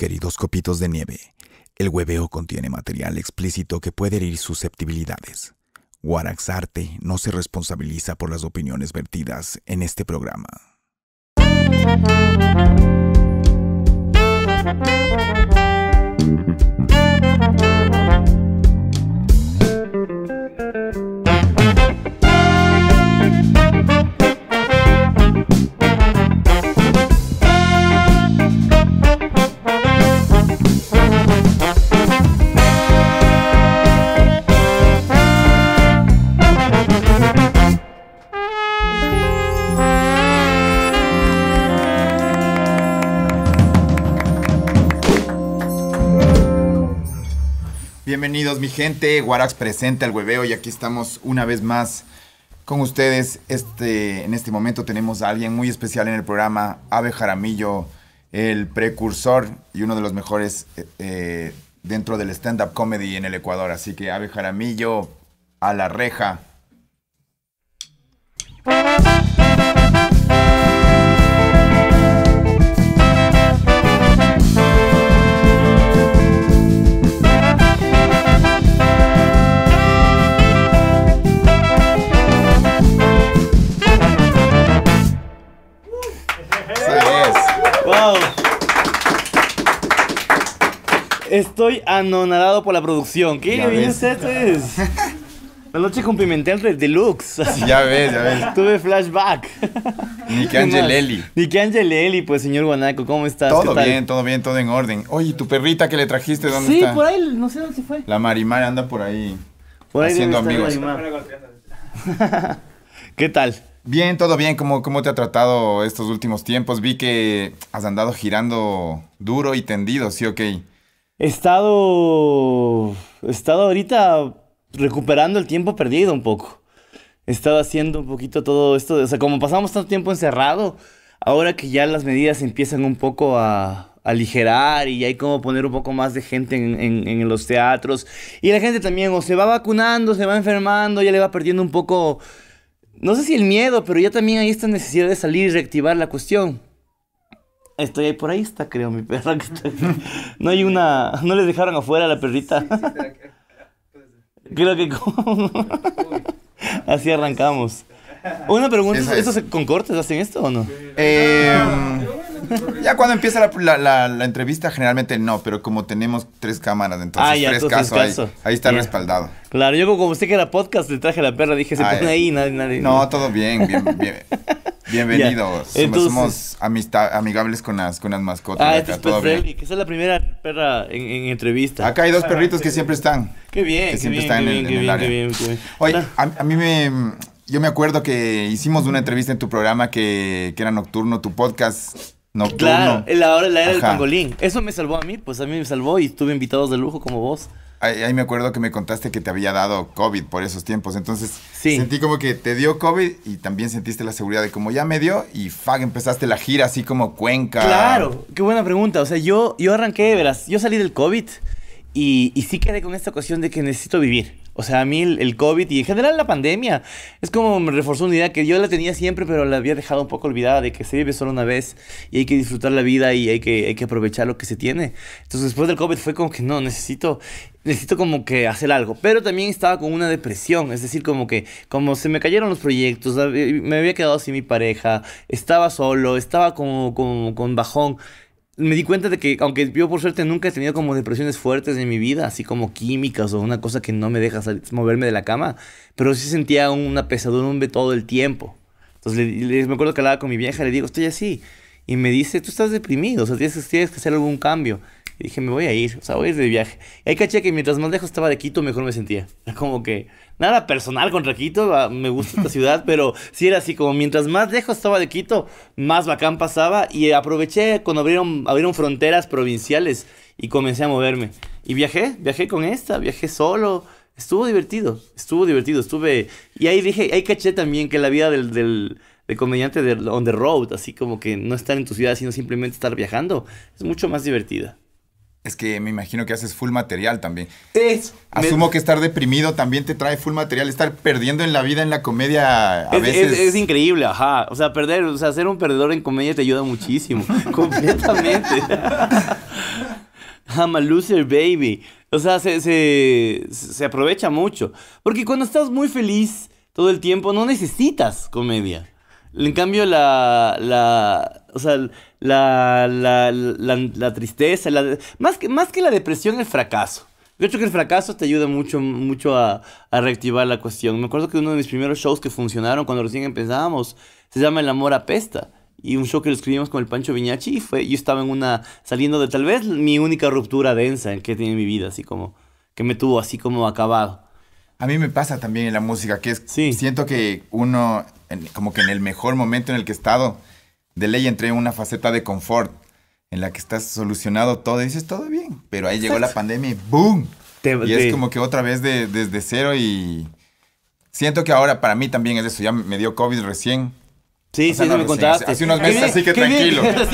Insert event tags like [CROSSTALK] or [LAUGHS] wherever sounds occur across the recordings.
Queridos copitos de nieve, el hueveo contiene material explícito que puede herir susceptibilidades. Guaraxarte no se responsabiliza por las opiniones vertidas en este programa. Bienvenidos mi gente, Guarax presenta el hueveo y aquí estamos una vez más con ustedes. Este, en este momento tenemos a alguien muy especial en el programa, Ave Jaramillo, el precursor y uno de los mejores eh, eh, dentro del stand-up comedy en el Ecuador. Así que Abe Jaramillo, a la reja. Estoy anonadado por la producción. ¿Qué bien este es? La noche cumplimental del deluxe. Ya ves, ya ves. Tuve flashback. Ni Angelelli. ángel Angelelli, pues señor Guanaco, ¿cómo estás? Todo bien, todo bien, todo en orden. Oye, tu perrita que le trajiste, ¿dónde está? Sí, por ahí, no sé dónde se fue. La Marimar anda por ahí, por ahí haciendo amigos. [LAUGHS] ¿Qué tal? Bien, todo bien. ¿Cómo, ¿Cómo te ha tratado estos últimos tiempos? Vi que has andado girando duro y tendido, ¿sí o okay? He estado. estado ahorita recuperando el tiempo perdido un poco. He estado haciendo un poquito todo esto. o sea, como pasamos tanto tiempo encerrado, ahora que ya las medidas empiezan un poco a, aligerar y hay como poner un poco más de gente en, los teatros. Y la gente también o se va vacunando, se va enfermando, ya le va perdiendo un poco no sé si el miedo, pero ya también hay esta necesidad de salir y reactivar la cuestión. Estoy ahí, por ahí está, creo, mi perra. No hay una. No les dejaron afuera la perrita. Creo que [LAUGHS] Así arrancamos. Una pregunta: eso con cortes hacen esto o no? Eh. Ah, um, [LAUGHS] ya cuando empieza la, la, entrevista, generalmente no, pero como tenemos tres cámaras, entonces ah, tres casos, ahí, está respaldado. Claro, yo como sé que era podcast, le traje la perra, dije, se pone ahí, nadie, nadie. No, todo bien, bien, [LAUGHS] Bienvenidos. somos amistad, amigables con las, con las mascotas. Ah, este es todo que es la primera perra en, entrevista. Acá hay dos perritos que siempre están. Qué bien. Que siempre están en el área. Oye, a, a mí me, yo me acuerdo que hicimos una entrevista en tu programa que, que, era nocturno, tu podcast, no, Claro, la hora, la era el del pangolín. Eso me salvó a mí, pues a mí me salvó y tuve invitados de lujo como vos. Ahí, me acuerdo que me contaste que te había dado COVID por esos tiempos. Entonces sentí como que te dio COVID y también sentiste la seguridad de como ya me dio y fag, empezaste la gira así como cuenca. Claro, qué buena pregunta. O sea, yo, yo arranqué, verás, yo salí del COVID y, y sí quedé con esta cuestión de que necesito vivir. O sea, a mí el, COVID y en general la pandemia es como me reforzó una idea que yo la tenía siempre, pero la había dejado un poco olvidada de que se vive solo una vez y hay que disfrutar la vida y hay que, hay que aprovechar lo que se tiene. Entonces, después del COVID fue como que no, necesito, necesito como que hacer algo. Pero también estaba con una depresión, es decir, como que como se me cayeron los proyectos, eh, me había quedado sin mi pareja, estaba solo, estaba como, como con bajón me di cuenta de que, aunque yo por suerte nunca he tenido como depresiones fuertes en mi vida, así como químicas o una cosa que no me deja salir, moverme de la cama, pero sí sentía una pesadumbre todo el tiempo. Entonces me acuerdo que hablaba con mi vieja, le digo, estoy así. Y me dice, tú estás deprimido, o sea, tienes, que hacer algún cambio. Y dije, me voy a ir, o sea, voy a ir de viaje. Y hay caché que mientras más lejos estaba de Quito, mejor me sentía. [LAUGHS] como que Nada personal con Quito, ah, me gusta esta ciudad, [LAUGHS] pero sí era así, como mientras más lejos estaba de Quito, más bacán pasaba y aproveché cuando abrieron, abrieron fronteras provinciales y comencé a moverme. Y viajé, viajé con esta, viajé solo, estuvo divertido, estuvo divertido, estuve... Y ahí dije, ahí caché también que la vida del, del, del comediante de on the road, así como que no estar en tu ciudad, sino simplemente estar viajando, es mucho más divertida. Es que me imagino que haces full material también. Es, Asumo que estar deprimido también te trae full material, estar perdiendo en la vida, en la comedia, a veces. Es, increíble, ajá. O sea, perder, o sea, ser un perdedor en comedia te ayuda muchísimo. [LAUGHS] completamente. I'm a loser baby. O sea, se, se aprovecha mucho. Porque cuando estás muy feliz todo el tiempo, no necesitas comedia. En cambio, la. la o sea, la, la, la, tristeza, más, que, más que la depresión, el fracaso. Yo hecho que el fracaso te ayuda mucho, mucho a, reactivar la cuestión. Me acuerdo que uno de mis primeros shows que funcionaron cuando recién empezábamos se llama El amor apesta. Y un show que lo escribimos con el Pancho Viñachi y fue, yo estaba en una, saliendo de tal vez mi única ruptura densa en que tiene mi vida, así como, que me tuvo así como acabado. A mí me pasa también en la música, que es, siento que uno como que en el mejor momento en el que he estado. De ley entré en una faceta de confort en la que estás solucionado todo y dices todo bien. Pero ahí llegó la pandemia y ¡boom! Te, y es como que otra vez desde cero y siento que ahora para mí también es eso. Ya me dio COVID recién Sí, sí, no, me contaste. Hace, unos meses, así que tranquilo. [LAUGHS] [LAUGHS]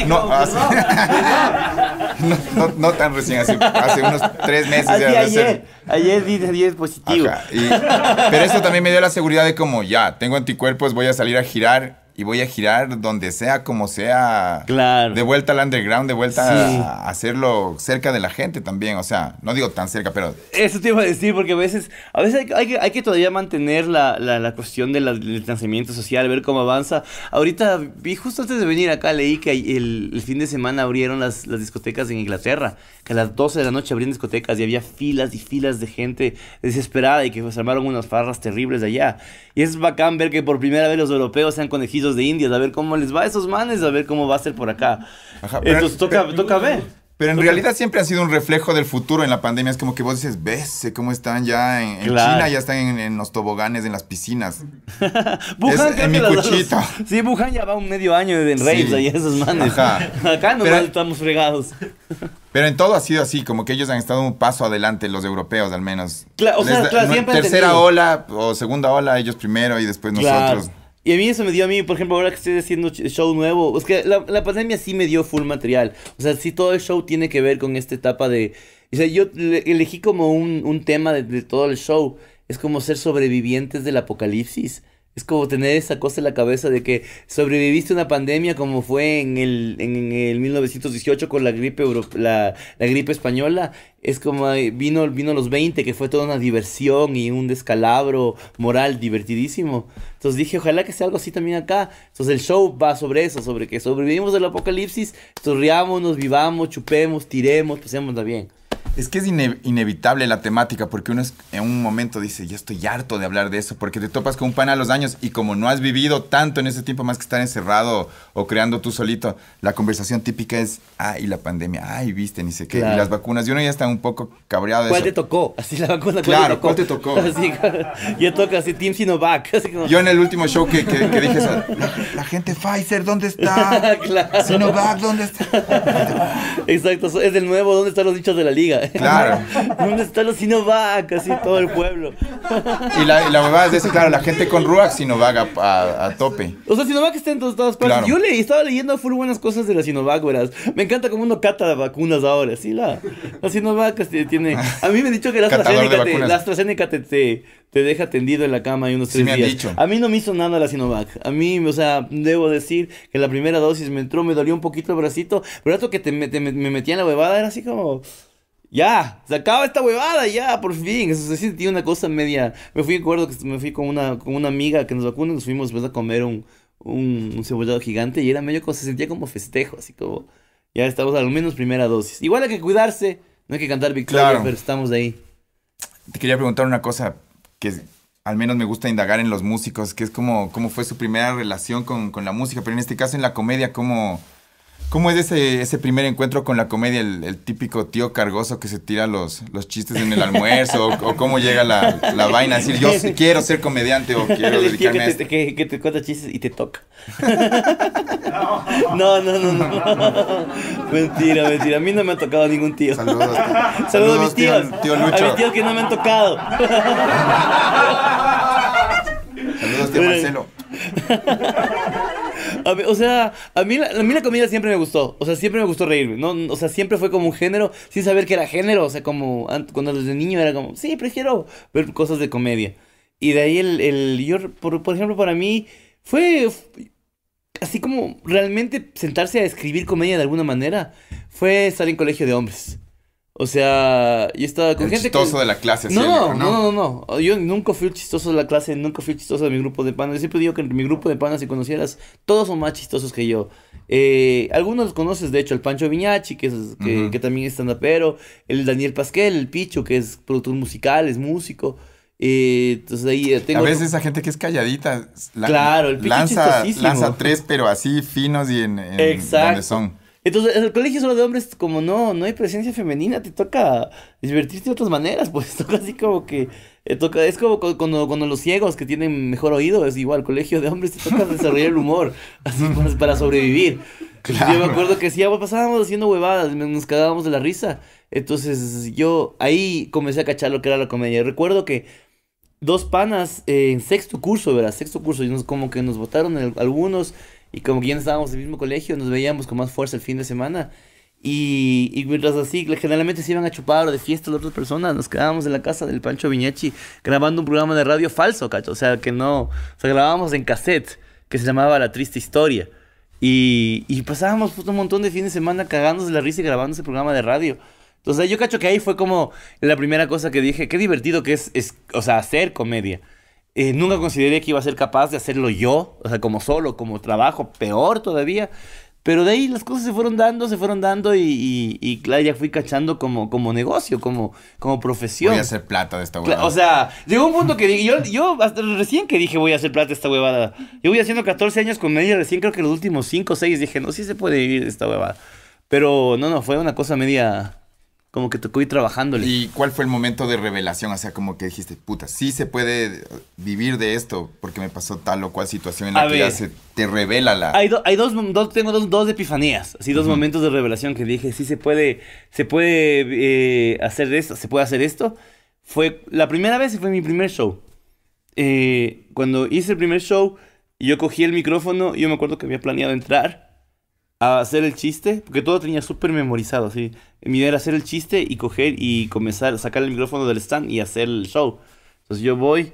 No, no, tan recién, hace, hace unos tres meses. ya ayer, ayer di positivo. pero eso también me dio la seguridad de como, ya, tengo anticuerpos, voy a salir a girar y voy a girar donde sea, como sea. De vuelta al underground, de vuelta a hacerlo cerca de la gente también. O sea, no digo tan cerca, pero. Eso te iba a decir, porque a veces, a veces hay, que, todavía mantener la, cuestión del distanciamiento social, ver cómo avanza. Ahorita vi, justo antes de venir acá, leí que el, el fin de semana abrieron las, las discotecas en Inglaterra que a las 12 de la noche abrían discotecas y había filas y filas de gente desesperada y que se pues, armaron unas farras terribles allá. Y es bacán ver que por primera vez los europeos sean conejitos de indias, a ver cómo les va a esos manes, a ver cómo va a ser por acá. Ajá, pero, Entonces toca, ver. Pero en realidad siempre ha sido un reflejo del futuro en la pandemia. Es como que vos dices, ves cómo están ya en, China, ya están en, los toboganes, en las piscinas. [LAUGHS] en mi cuchito. sí, Wuhan ya va un medio año en raves sí. esos manes. Acá nomás estamos fregados. Pero en todo ha sido así, como que ellos han estado un paso adelante, los europeos al menos. o sea, tercera ola o segunda ola, ellos primero y después nosotros. Y a mí eso me dio a mí, por ejemplo, ahora que estoy haciendo show nuevo, es que la, pandemia sí me dio full material. O sea, sí todo el show tiene que ver con esta etapa de... O sea, yo elegí como un, tema de, todo el show. Es como ser sobrevivientes del apocalipsis. Es como tener esa cosa en la cabeza de que sobreviviste una pandemia como fue en el, en el 1918 con la gripe, la, la, gripe española. Es como vino, vino los 20, que fue toda una diversión y un descalabro moral divertidísimo. Entonces dije, ojalá que sea algo así también acá. Entonces el show va sobre eso, sobre que sobrevivimos del apocalipsis, nos vivamos, chupemos, tiremos, pasémosla bien. Es que es inevitable la temática porque uno en un momento dice, ya estoy harto de hablar de eso porque te topas con un pan a los años y como no has vivido tanto en ese tiempo más que estar encerrado o creando tú solito, la conversación típica es, ay la pandemia, ay, viste, ni sé qué, y las vacunas. Y uno ya está un poco cabreado ¿Cuál te tocó? Así la vacuna, claro, ¿cuál te tocó? [LAUGHS] así, [LAUGHS] yo toca así Team Sinovac. [LAUGHS] Yo en el último show que, dije, la, gente Pfizer, ¿dónde está? Sinovac, ¿dónde está? Exacto, es el nuevo, ¿dónde están los dichos de la liga? Claro. [LAUGHS] ¿Dónde está la Sinovac? Así todo el pueblo. Y la, la huevada es decir, claro, la gente con Ruac Sinovac a, tope. O sea, Sinovac está en todos partes. Yo leí, estaba leyendo full buenas cosas de la Sinovac, verás. Me encanta como uno cata vacunas ahora. Sí, la, la Sinovac este, tiene... A mí me han dicho que la AstraZeneca, te, la te, deja tendido en la cama y unos tres días. A mí no me hizo nada la Sinovac. A mí, o sea, debo decir que la primera dosis me entró, me dolió un poquito el bracito, pero esto que me, me metía en la huevada era así como ya, se acaba esta huevada, ya, por fin. Eso se sentía una cosa media. Me fui, acuerdo que me fui con una, una amiga que nos vacunó, nos fuimos después a comer un, un, cebollado gigante y era medio como, se sentía como festejo, así como, ya estamos al menos primera dosis. Igual hay que cuidarse, no hay que cantar victoria, pero estamos ahí. Te quería preguntar una cosa que al menos me gusta indagar en los músicos, que es como, cómo fue su primera relación con, con la música, pero en este caso en la comedia, cómo ¿Cómo es ese, ese primer encuentro con la comedia? El, típico tío cargoso que se tira los, chistes en el almuerzo, o, cómo llega la, la vaina, decir yo quiero ser comediante o quiero [LAUGHS] dedicarme a que, que, te cuenta chistes y te toca. [LAUGHS] No, no, no, no. [LAUGHS] mentira, mentira. A mí no me ha tocado ningún tío. Saludos. Tío. Saludos, a mis tíos. Tío, Lucho. A mis tíos que no me han tocado. Saludos, tío Marcelo o sea, a mí, la, la comedia siempre me gustó. O sea, siempre me gustó reírme. ¿no? O sea, siempre fue como un género, sin saber que era género. O sea, como cuando desde niño era como, sí, prefiero ver cosas de comedia. Y de ahí el, yo, por, por ejemplo, para mí fue así como realmente sentarse a escribir comedia de alguna manera. Fue estar en colegio de hombres. O sea, yo estaba con gente chistoso de la clase. No, no, no, no, Yo nunca fui chistoso de la clase, nunca fui chistoso de mi grupo de panas. siempre digo que en mi grupo de panas, si conocieras, todos son más chistosos que yo. Eh, algunos conoces, de hecho, el Pancho Viñachi, que, es, que, también es stand pero, El Daniel Pasquel, el Picho, que es productor musical, es músico. Eh, entonces ahí eh, tengo... A veces esa gente que es calladita. claro, el Picho lanza, lanza tres, pero así finos y en, donde son. Entonces, en el colegio solo de hombres, como no, no hay presencia femenina, te toca divertirte de otras maneras, [LAUGHS] pues toca así como que, eh, es como cuando, los ciegos que tienen mejor oído, es igual, colegio de hombres te toca [LAUGHS] desarrollar el humor, así para, para sobrevivir. Yo me acuerdo que sí, pasábamos haciendo huevadas, nos cagábamos de la risa. Entonces yo ahí comencé a cachar lo que era la comedia. Recuerdo que dos panas eh, en sexto curso, ¿verdad? Sexto curso, y nos, como que nos votaron algunos y como que ya estábamos en el mismo colegio, nos veíamos con más fuerza el fin de semana. Y, y mientras así, generalmente se iban a chupar o de fiesta las otras personas, nos quedábamos en la casa del Pancho Viñachi grabando un programa de radio falso, cacho. O sea, que no, o sea, grabábamos en cassette, que se llamaba La Triste Historia. Y, y pasábamos un montón de fin de semana cagándose la risa y grabando ese programa de radio. Entonces yo cacho que ahí fue como la primera cosa que dije, qué divertido que es, es o sea, hacer comedia. Eh, nunca consideré que iba a ser capaz de hacerlo yo, o sea, como solo, como trabajo, peor todavía. Pero de ahí las cosas se fueron dando, se fueron dando y, ya fui cachando como, como negocio, como, como profesión. Voy a hacer plata de esta huevada. O sea, llegó un punto que yo, yo recién que dije voy a hacer plata de esta huevada. Yo voy haciendo 14 años con media, recién creo que los últimos 5 o 6 dije, no, sí se puede vivir de esta huevada. Pero no, no, fue una cosa media como que tocó ir trabajándole. ¿Y cuál fue el momento de revelación? O sea, como que dijiste, puta, sí se puede vivir de esto porque me pasó tal o cual situación en la que ya se te revela la... Hay, dos, tengo dos, dos epifanías, así dos momentos de revelación que dije, sí se puede, se puede eh, hacer esto, se puede hacer esto. Fue la primera vez fue mi primer show. Eh, cuando hice el primer show, yo cogí el micrófono, yo me acuerdo que había planeado entrar a hacer el chiste, porque todo tenía súper memorizado, así. Mi idea era hacer el chiste y coger y comenzar, a sacar el micrófono del stand y hacer el show. Entonces yo voy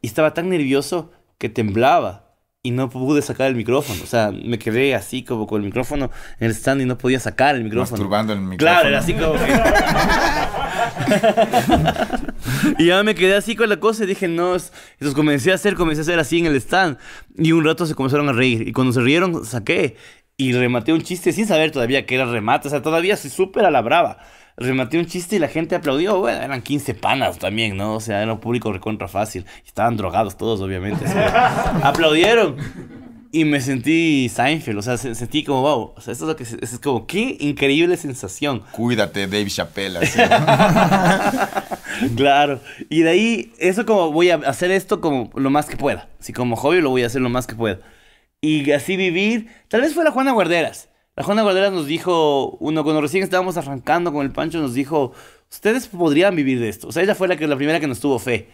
y estaba tan nervioso que temblaba y no pude sacar el micrófono. O sea, me quedé así como con el micrófono en el stand y no podía sacar el micrófono. Masturbando el micrófono. Claro, era así como [LAUGHS] [LAUGHS] y ya me quedé así con la cosa y dije, no. Entonces comencé a hacer, comencé a hacer así en el stand. Y un rato se comenzaron a reír. Y cuando se rieron, saqué y rematé un chiste sin saber todavía que era remate. O sea, todavía soy súper a la brava. Rematé un chiste y la gente aplaudió. Bueno, eran 15 panas también, ¿no? O sea, era un público recontra fácil. Estaban drogados todos, obviamente. [LAUGHS] aplaudieron. Y me sentí Seinfeld, o sea, sentí como, wow, o sea, esto es lo que, es como, qué increíble sensación. Cuídate, Dave Chappelle. [LAUGHS] claro, y de ahí, eso como voy a hacer esto como lo más que pueda, si como hobby lo voy a hacer lo más que pueda y así vivir. Tal vez fue la Juana Guarderas. La Juana Guarderas nos dijo, uno, cuando recién estábamos arrancando con el Pancho, nos dijo, ustedes podrían vivir de esto. O sea, ella fue la, que, la primera que nos tuvo fe.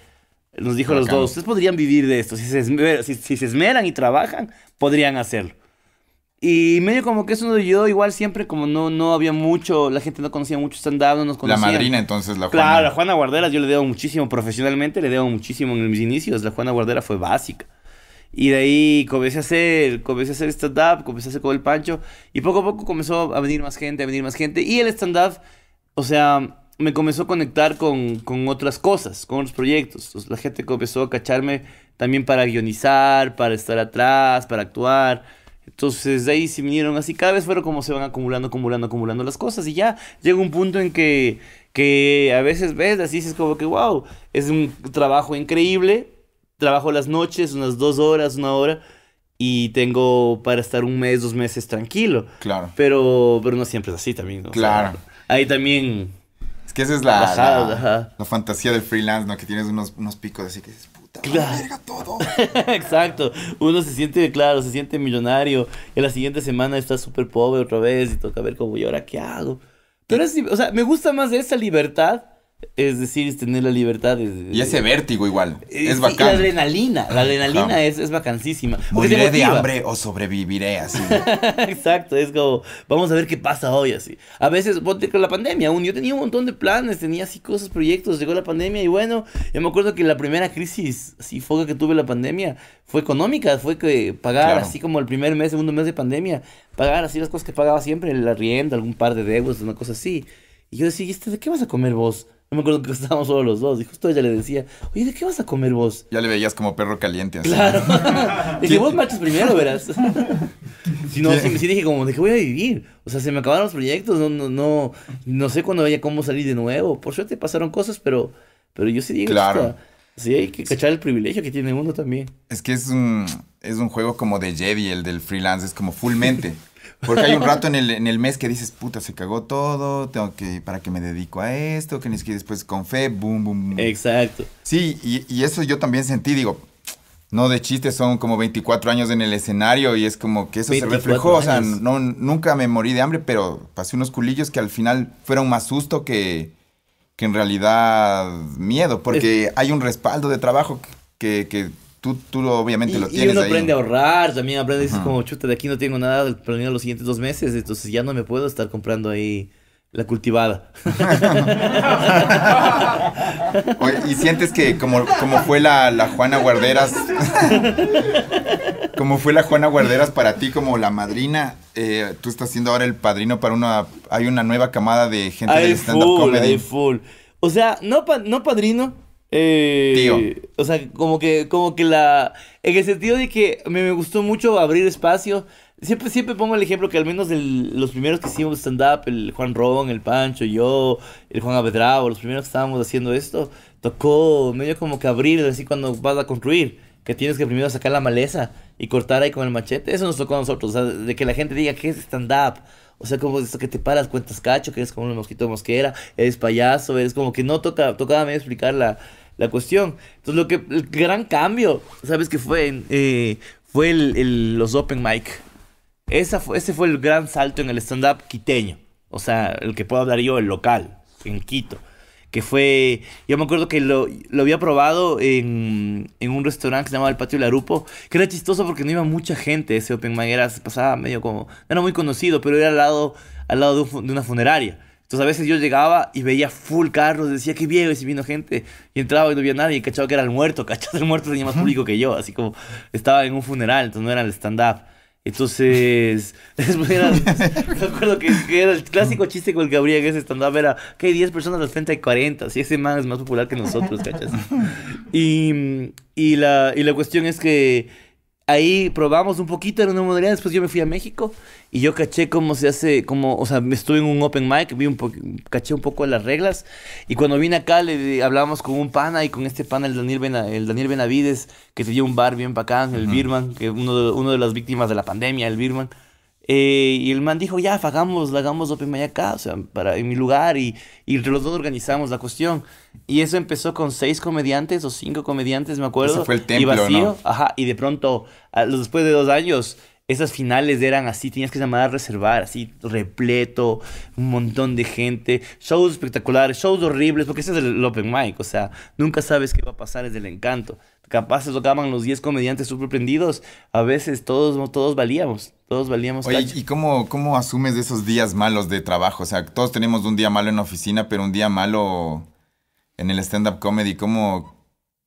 Nos dijo los dos, ustedes podrían vivir de esto. Si se, esmeran, si, se esmeran y trabajan, podrían hacerlo. Y medio como que eso no yo igual siempre como no, no había mucho, la gente no conocía mucho stand-up, no nos conocía. La madrina entonces, la Juana. Claro, la Juana Guarderas yo le debo muchísimo profesionalmente, le debo muchísimo en mis inicios. La Juana Guardera fue básica. Y de ahí comencé a hacer, comencé a hacer stand-up, comencé a hacer con el Pancho. Y poco a poco comenzó a venir más gente, a venir más gente. Y el stand-up, o sea, me comenzó a conectar con, con otras cosas, con otros proyectos. Entonces, la gente comenzó a cacharme también para guionizar, para estar atrás, para actuar. Entonces de ahí se vinieron así, cada vez fueron como se van acumulando, acumulando, acumulando las cosas. Y ya llega un punto en que, que a veces ves, así es como que, wow, es un trabajo increíble, trabajo las noches, unas dos horas, una hora, y tengo para estar un mes, dos meses tranquilo. Claro. Pero, pero no siempre es así también, ¿no? Claro. ahí también... Es que esa es la, la, fantasía del freelance, ¿no? Que tienes unos, unos picos así que dices, puta, claro. verga todo. [LAUGHS] Exacto. Uno se siente, claro, se siente millonario. Y la siguiente semana está súper pobre otra vez y toca ver cómo, ¿y ahora qué hago? Pero es, o sea, me gusta más esa libertad es decir, es tener la libertad. y ese vértigo igual. Eh, es vacante. La adrenalina. La adrenalina es, es o Moriré de hambre o sobreviviré así. [LAUGHS] Exacto, es como, vamos a ver qué pasa hoy así. A veces, con la pandemia aún. Yo tenía un montón de planes, tenía así cosas, proyectos. Llegó la pandemia y bueno, yo me acuerdo que la primera crisis, así foca que tuve la pandemia, fue económica. Fue que pagar así como el primer mes, segundo mes de pandemia, pagar así las cosas que pagaba siempre, La rienda, algún par de deudas, una cosa así. Y yo decía, este, ¿de qué vas a comer vos? me acuerdo que estábamos solo los dos. Y justo ella le decía, oye, ¿de qué vas a comer vos? Ya le veías como perro caliente. Claro. [LAUGHS] dije, vos marchas primero, verás. [LAUGHS] si no, sí, dije como, ¿de qué voy a vivir? O sea, se me acabaron los proyectos. No, no, no, no sé cuándo vaya cómo salir de nuevo. Por suerte pasaron cosas, pero, pero yo sí digo. Claro. sí, hay que cachar el privilegio que tiene uno también. Es que es un, es un juego como de Jedi, el del freelance. Es como full mente. [LAUGHS] Porque hay un rato en el, mes que dices, puta, se cagó todo, tengo que, ¿para qué me dedico a esto? Que ni siquiera después con fe, boom, boom, boom. Exacto. Sí, y, eso yo también sentí, digo, no de chiste, son como 24 años en el escenario y es como que eso se reflejó. O sea, no, nunca me morí de hambre, pero pasé unos culillos que al final fueron más susto que, en realidad miedo, porque hay un respaldo de trabajo que, que, tú, tú obviamente lo tienes. Y uno aprende a ahorrar, también aprende, dices como, chuta, de aquí no tengo nada planeado los siguientes dos meses, entonces ya no me puedo estar comprando ahí la cultivada. [LAUGHS] y sientes que como, como fue la, Juana Guarderas, [LAUGHS] como fue la Juana Guarderas para ti como la madrina, eh, tú estás siendo ahora el padrino para una, hay una nueva camada de gente del stand-up comedy. full. O sea, no, no padrino, eh, o sea, como que, como que la. En el sentido de que me, gustó mucho abrir espacio. Siempre, siempre pongo el ejemplo que al menos los primeros que hicimos stand-up, el Juan Ron, el Pancho, yo, el Juan Avedrao, los primeros que estábamos haciendo esto, tocó medio como que abrir, así cuando vas a construir, que tienes que primero sacar la maleza y cortar ahí con el machete. Eso nos tocó a nosotros, o sea, de que la gente diga que es stand-up. O sea, como esto que te paras, cuentas cacho, que eres como un mosquito mosquera, eres payaso, eres como que no toca, tocaba medio explicar la la cuestión. Entonces, lo que, el gran cambio, ¿sabes que fue? Eh, fue los open mic. Esa fue, ese fue el gran salto en el stand-up quiteño. O sea, el que puedo hablar yo, el local, en Quito. Que fue, yo me acuerdo que lo, había probado en, un restaurante que se llamaba El Patio Larupo, que era chistoso porque no iba mucha gente ese open mic, era, se pasaba medio como, era muy conocido, pero era al lado, al lado de una funeraria. Entonces a veces yo llegaba y veía full carros, decía que viejo y si vino gente. Y entraba y no había nadie, y cachaba que era el muerto, [LAUGHS] cachaba el muerto tenía más público que yo, así como estaba en un funeral, entonces no era el stand-up. Entonces, [LAUGHS] después era, [LAUGHS] me acuerdo que, era el clásico chiste con el que habría en ese stand-up, era que hay 10 personas las frente de 40, si ese man es más popular que nosotros, ¿cachas? Y, y, y la cuestión es que ahí probamos un poquito en una modalidad, después yo me fui a México y yo caché cómo se hace, como, o sea, estuve en un open mic, vi un caché un poco las reglas y cuando vine acá le hablábamos con un pana y con este pana, el Daniel, el Daniel Benavides, que lleva un bar bien bacán, el Birman, que uno de, uno de las víctimas de la pandemia, el Birman. Eh, y el man dijo, ya, hagamos, hagamos Open acá, o sea, para, en mi lugar, y, y los dos organizamos la cuestión. Y eso empezó con seis comediantes o cinco comediantes, me acuerdo. Eso fue el templo, y vacío, ajá, y de pronto, después de dos años, esas finales eran así, tenías que llamar a reservar, así repleto, un montón de gente, shows espectaculares, shows horribles, porque ese es el open mic, o sea, nunca sabes qué va a pasar, es el encanto. Capaz se tocaban los 10 comediantes sorprendidos, a veces todos, todos valíamos, todos valíamos. Oye, ¿y cómo, cómo asumes esos días malos de trabajo? O sea, todos tenemos un día malo en la oficina, pero un día malo en el stand-up comedy, ¿cómo,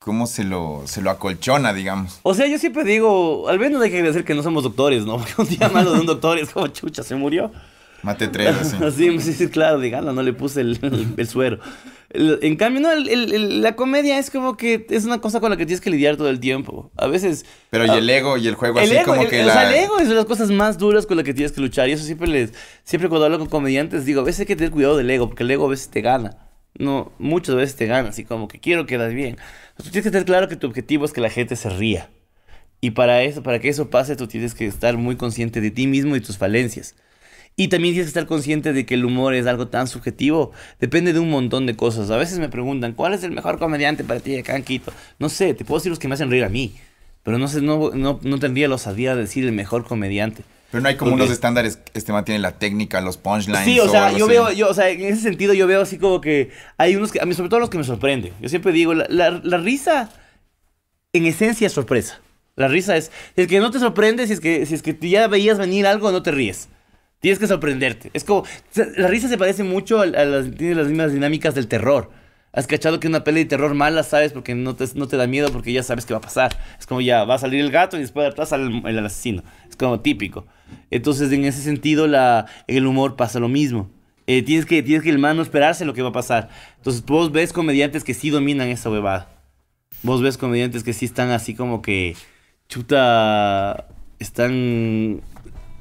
cómo se lo, se lo acolchona, digamos. O sea, yo siempre digo, al menos hay que decir que no somos doctores, ¿no? [LAUGHS] Porque un día malo de un doctor es como, chucha, se murió. Mate tres, [LAUGHS] así. sí, sí, claro, digamos, no le puse el, suero. en cambio, no, la comedia es como que es una cosa con la que tienes que lidiar todo el tiempo. A veces. Pero y ah, el ego y el juego así como que. La... O sea, el ego es de las cosas más duras con las que tienes que luchar. Y eso siempre les. Siempre cuando hablo con comediantes digo, a veces hay que tener cuidado del ego, porque el ego a veces te gana no muchas veces te ganas y como que quiero quedar bien. Tú tienes que tener claro que tu objetivo es que la gente se ría. Y para eso, para que eso pase, tú tienes que estar muy consciente de ti mismo y tus falencias. Y también tienes que estar consciente de que el humor es algo tan subjetivo. Depende de un montón de cosas. A veces me preguntan, ¿cuál es el mejor comediante para ti de No sé, te puedo decir los que me hacen reír a mí. Pero no, sé, no, no, no tendría la osadía de decir el mejor comediante. Pero no hay como unos estándares, este tiene la técnica, los punchlines. Sí, o sea, yo veo, yo, o sea, en ese sentido yo veo así como que hay unos que, a mí sobre todo los que me sorprenden. Yo siempre digo, la, risa en esencia es sorpresa. La risa es, si es que no te sorprende, si es que, si es que ya veías venir algo, no te ríes. Tienes que sorprenderte. Es como, la risa se parece mucho a, las, tiene las mismas dinámicas del terror. Has cachado que una peli de terror mala, sabes, porque no te, no te da miedo, porque ya sabes qué va a pasar. Es como ya va a salir el gato y después de atrás sale el asesino. Es como típico. Entonces, en ese sentido, el humor pasa lo mismo. Eh, tienes, que, tienes que el man no esperarse lo que va a pasar. Entonces, vos ves comediantes que sí dominan esa huevada. Vos ves comediantes que sí están así como que chuta, están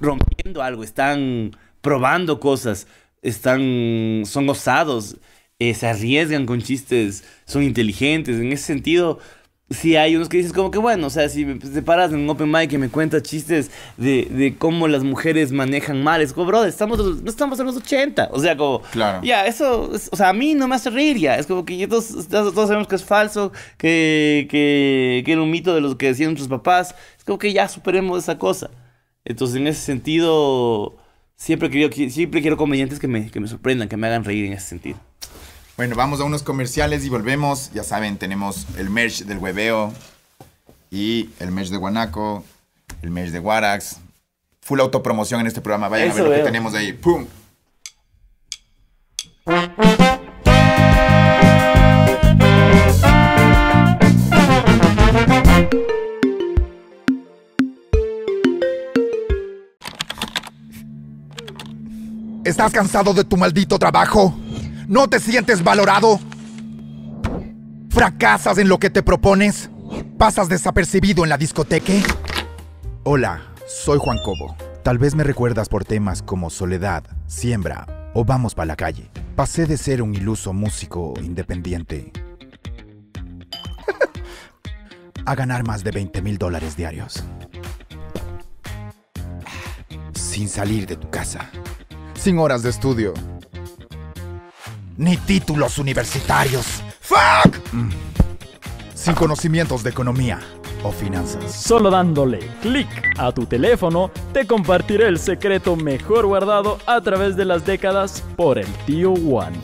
rompiendo algo, están probando cosas, están, son osados, eh, se arriesgan con chistes, son inteligentes. En ese sentido, si hay unos que dices como que bueno, o sea, si te pues, paras en un open mic y me cuentas chistes de, cómo las mujeres manejan mal, es como, brother, estamos, no estamos en los 80, o sea, como, ya, eso, o sea, a mí no me hace reír ya, es como que todos, sabemos que es falso, que, que, que era un mito de lo que decían nuestros papás, es como que ya superemos esa cosa. Entonces, en ese sentido, siempre, quiero, siempre quiero comediantes que me, que me sorprendan, que me hagan reír en ese sentido. Bueno, vamos a unos comerciales y volvemos. Ya saben, tenemos el merch del hueveo y el merch de Guanaco, el merch de Guarax. Full autopromoción en este programa. Vayan a ver lo que tenemos ahí. ¡Pum! ¿Estás cansado de tu maldito trabajo? ¿No te sientes valorado? ¿Fracasas en lo que te propones? ¿Pasas desapercibido en la discoteca? Hola, soy Juan Cobo. Tal vez me recuerdas por temas como Soledad, Siembra o Vamos para la calle. Pasé de ser un iluso músico independiente [LAUGHS] a ganar más de 20 mil dólares diarios. Sin salir de tu casa. Sin horas de estudio ni títulos universitarios. ¡Fuck! Sin ah. conocimientos de economía o finanzas. Solo dándole clic a tu teléfono, te compartiré el secreto mejor guardado a través de las décadas por el tío Juan.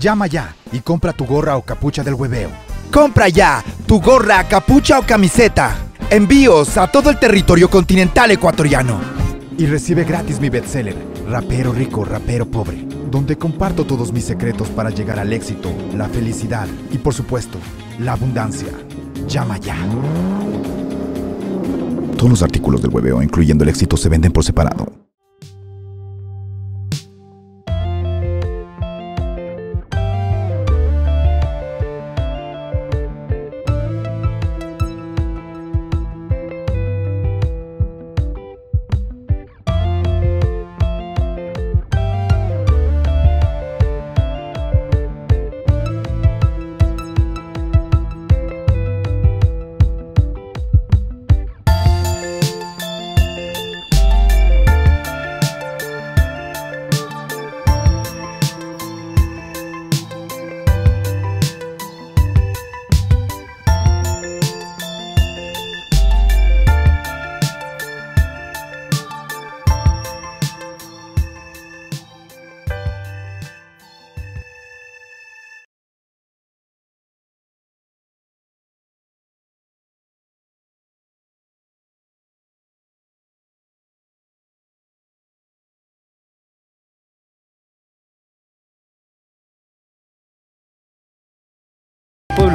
Llama ya y compra tu gorra o capucha del hueveo. ¡Compra ya tu gorra, capucha o camiseta! Envíos a todo el territorio continental ecuatoriano. Y recibe gratis mi bestseller, Rapero Rico, Rapero Pobre, donde comparto todos mis secretos para llegar al éxito, la felicidad y por supuesto, la abundancia. Llama ya. Todos los artículos del hueveo, incluyendo el éxito, se venden por separado.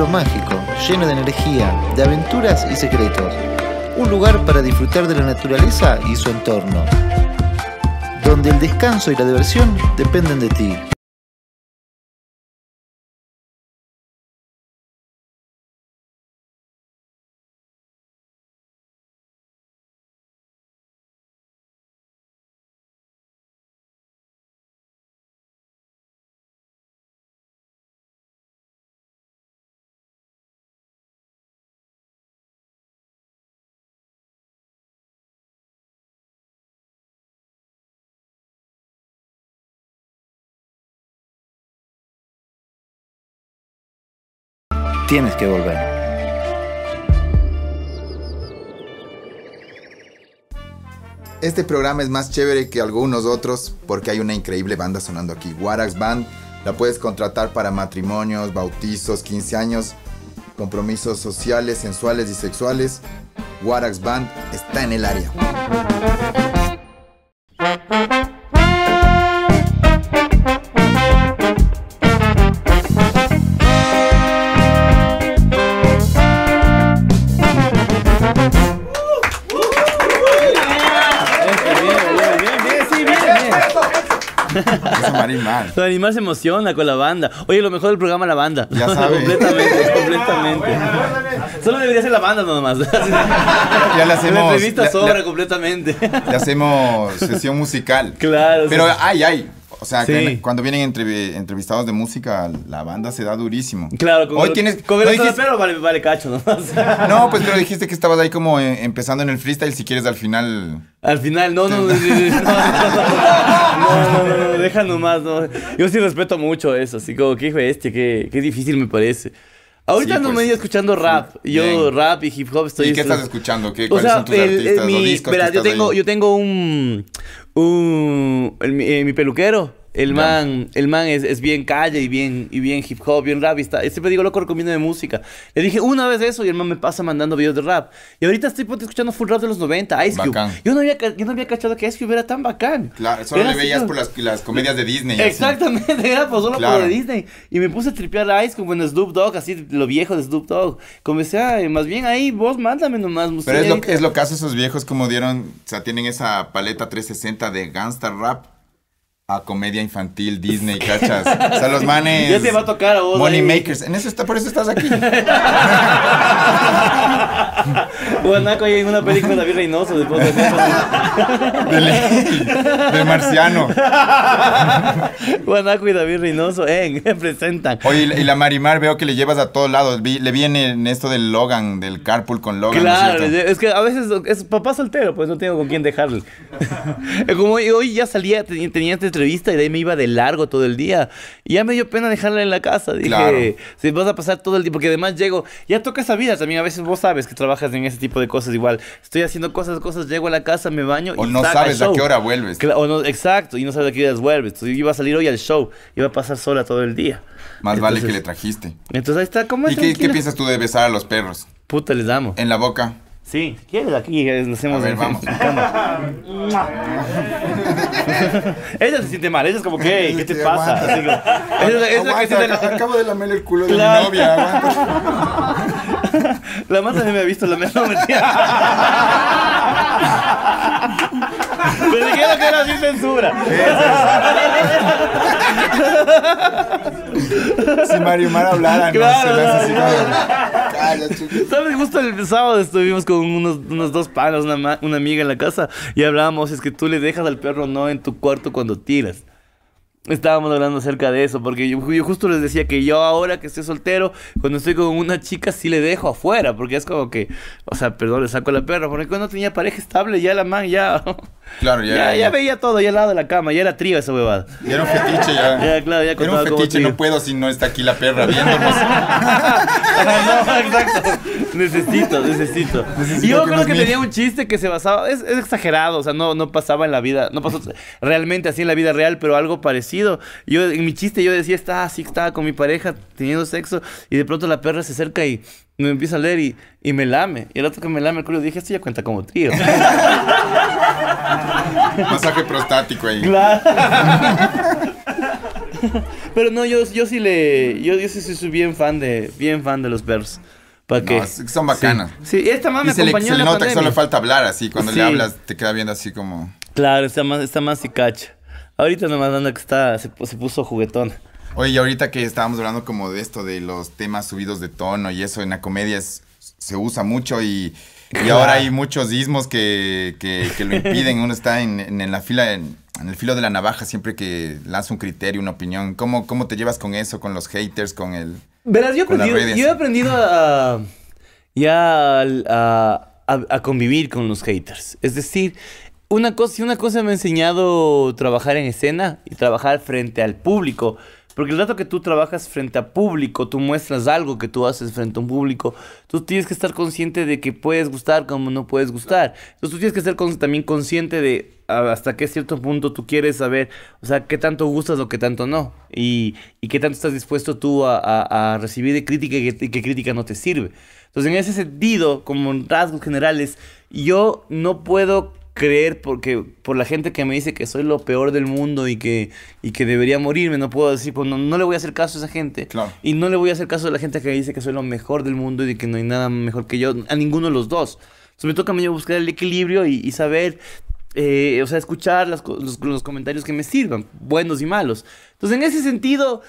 mágico, lleno de energía, de aventuras y secretos. Un lugar para disfrutar de la naturaleza y su entorno, donde el descanso y la diversión dependen de ti. Tienes que volver. Este programa es más chévere que algunos otros porque hay una increíble banda sonando aquí. Warax Band la puedes contratar para matrimonios, bautizos, 15 años, compromisos sociales, sensuales y sexuales. Warax Band está en el área. animal. Animal se emociona con la banda. Oye, lo mejor del programa la banda. Ya [LAUGHS] completamente, [LAUGHS] completamente. Ah, Solo debería ser la banda más. [LAUGHS] ya la hacemos. La entrevista sobra completamente. Ya hacemos sesión musical. Claro. Pero ay, ay. O sea, cuando vienen entrevistados de música, la banda se da durísimo. Claro, como Hoy tienes, dijiste, pero vale, cacho no, pues pero dijiste que estabas ahí como empezando en el freestyle, si quieres al final... Al final, no, no, no, no, no, no, deja nomás, no. Yo sí respeto mucho eso, así como, qué este este? qué difícil me parece. Ahorita no me he escuchando rap. Yo rap y hip hop estoy. ¿Y qué estás escuchando? ¿Qué, ¿Cuáles o sea, son tus artistas mi, discos? yo, tengo, yo tengo un. un el, mi eh, peluquero. El man, el man es, bien calle y bien, y bien hip hop, bien rap. este está, siempre digo, loco, recomiendo de música. Le dije una vez eso y el man me pasa mandando videos de rap. Y ahorita estoy escuchando full rap de los 90, Ice Cube. Yo no, había, yo no había cachado que Ice Cube era tan bacán. Claro, solo le veías por las, las, comedias de Disney. Exactamente, [LAUGHS] era solo por de Disney. Y me puse a tripear a Ice Cube, bueno, Snoop Dogg, así, lo viejo de Snoop Dogg. Comencé, a, más bien ahí, vos mándame nomás música. Pero es lo, es lo que hacen esos viejos, como dieron, o sea, tienen esa paleta 360 de gangster rap a comedia infantil, [LAUGHS] Disney, cachas. O los [LAUGHS] manes. Ya te va a tocar a vos. Money eh. makers. En eso está, por eso estás aquí. Guanaco, [LAUGHS] hay una película de David Reynoso después de De, marciano. Guanaco y David Reynoso, eh, presentan. Oye, y la Marimar veo que le llevas a todos lados. le viene en esto del Logan, del carpool con Logan. Claro, es, que a veces es papá soltero, pues no tengo con quién dejarle. Como hoy ya salía, tenía este entrevista y de ahí me iba de largo todo el día. Y ya me dio pena dejarla en la casa. Dije, vas a pasar todo el día, porque además llego, ya toca esa vida también. A veces vos sabes que trabajas en ese tipo de cosas igual. Estoy haciendo cosas, cosas, llego a la casa, me baño o no sabes a qué hora vuelves. O exacto, y no sabes a qué hora vuelves. iba a salir hoy al show, iba a pasar sola todo el día. Más vale que le trajiste. Entonces ahí está, ¿cómo ¿Y qué, piensas tú de besar a los perros? Puta, les damos En la boca. Sí, si quieres aquí Nos hacemos ver, vamos. [LAUGHS] ella se siente mal, ella es como que, ¿qué te pasa? Acabo de lamer el culo de la... novia, [LAUGHS] La más me ha visto la me mentira. [LAUGHS] Pero dijeron que era sin censura. si Mario Mar hablara, no, claro, se no, Ah, ¿Sabes? Justo el sábado estuvimos con unos, dos palos, una, una amiga en la casa, y hablábamos, es que tú le dejas al perro no en tu cuarto cuando tiras. Estábamos hablando acerca de eso, porque yo, justo les decía que yo ahora que estoy soltero, cuando estoy con una chica sí le dejo afuera, porque es como que, o sea, perdón, le saco la perra, porque cuando tenía pareja estable, ya la man, ya... [LAUGHS] Claro, ya... Ya, veía todo, ya al lado de la cama, ya era trío esa huevada. Ya era un fetiche, ya. [LAUGHS] Ya, claro, ya Era un fetiche, no puedo si no está aquí la perra viéndonos. [LAUGHS] Ah, no, exacto. Necesito, necesito. yo creo que tenía un chiste que se basaba, es, exagerado, o sea, no, no pasaba en la vida, no pasó realmente así en la vida real, pero algo parecía yo, en mi chiste, yo decía, estaba así, estaba con mi pareja teniendo sexo, y de pronto la perra se acerca y me empieza a leer y, y me lame. Y el otro que me lame el culo, dije, esto ya cuenta como tío [LAUGHS] Masaje prostático ahí. Pero no, yo, yo sí le. Yo, yo sí soy bien fan de. Bien fan de los perros. ¿Para no, son bacanas. Sí, esta mami se le, nota que solo falta hablar así. Cuando le hablas, te queda viendo así como. Claro, está más, está más y cacha. Ahorita nomás anda que está, se, puso juguetón. Oye, y ahorita que estábamos hablando como de esto, de los temas subidos de tono y eso en la comedia se usa mucho y, ahora hay muchos ismos que, que, lo impiden. Uno está en, la fila, en, el filo de la navaja siempre que lanza un criterio, una opinión. ¿Cómo, cómo te llevas con eso, con los haters, con el... Verás, yo, yo he aprendido a, ya a convivir con los haters. Es decir, una cosa, y una cosa me ha enseñado trabajar en escena y trabajar frente al público, porque el dato que tú trabajas frente a público, tú muestras algo que tú haces frente a un público, tú tienes que estar consciente de que puedes gustar como no puedes gustar. Entonces tú tienes que ser también consciente de ah, hasta qué cierto punto tú quieres saber, o sea, qué tanto gustas o qué tanto no. Y, y qué tanto estás dispuesto tú a, recibir de crítica y qué crítica no te sirve. Entonces en ese sentido, como rasgos generales, yo no puedo creer porque por la gente que me dice que soy lo peor del mundo y que, y que debería morirme, no puedo decir, pues no, le voy a hacer caso a esa gente. Y no le voy a hacer caso a la gente que dice que soy lo mejor del mundo y que no hay nada mejor que yo, a ninguno de los dos. me toca a mí buscar el equilibrio y, saber, eh, o sea, escuchar los, los comentarios que me sirvan, buenos y malos. Entonces, en ese sentido,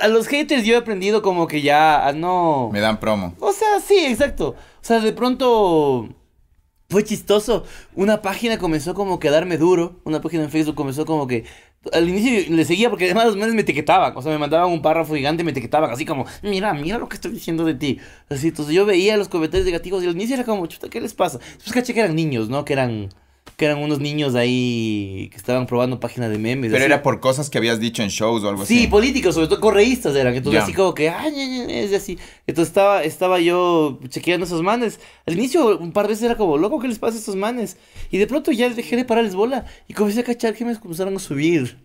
a los haters yo he aprendido como que ya, ah, no... Me dan promo. O sea, sí, exacto. O sea, de pronto fue chistoso. Una página comenzó como que a darme duro. Una página en Facebook comenzó como que. Al inicio le seguía porque además los menes me etiquetaban. O sea, me mandaban un párrafo gigante y me etiquetaban. Así como, mira, mira lo que estoy diciendo de ti. Así, entonces yo veía los comentarios negativos y al inicio era como, chuta, ¿qué les pasa? Después pues caché que eran niños, ¿no? Que eran que eran unos niños ahí que estaban probando páginas de memes. Pero era por cosas que habías dicho en shows o algo así. Sí, políticos, sobre todo correístas eran. Entonces, tú así como que, ay, ah, es así. Entonces, estaba, estaba yo chequeando esos manes. Al inicio, un par de veces era como, loco, ¿qué les pasa a estos manes? Y de pronto ya dejé de pararles bola y comencé a cachar que me comenzaron a subir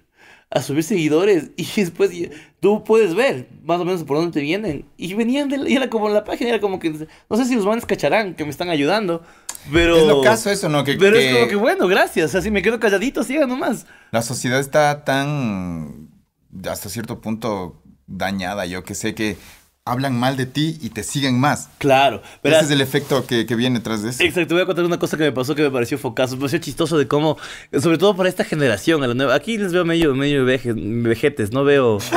a subir seguidores [LAUGHS] y después tú puedes ver más o menos por dónde te vienen. Y venían de la, y era como en la página, era como que no sé si los manes cacharán que me están ayudando, pero Es lo caso eso, ¿no? Que, pero es como que bueno, gracias, así me quedo calladito, siga nomás. La sociedad está tan hasta cierto punto dañada, yo que sé que hablan mal de ti y te siguen más. Claro. Pero Ese es el efecto que, viene tras de eso. Exacto. Te voy a contar una cosa que me pasó que me pareció focazo. Me pareció chistoso de cómo, sobre todo para esta generación, a la nueva. Aquí les veo medio, medio vejetes, no veo... [LAUGHS]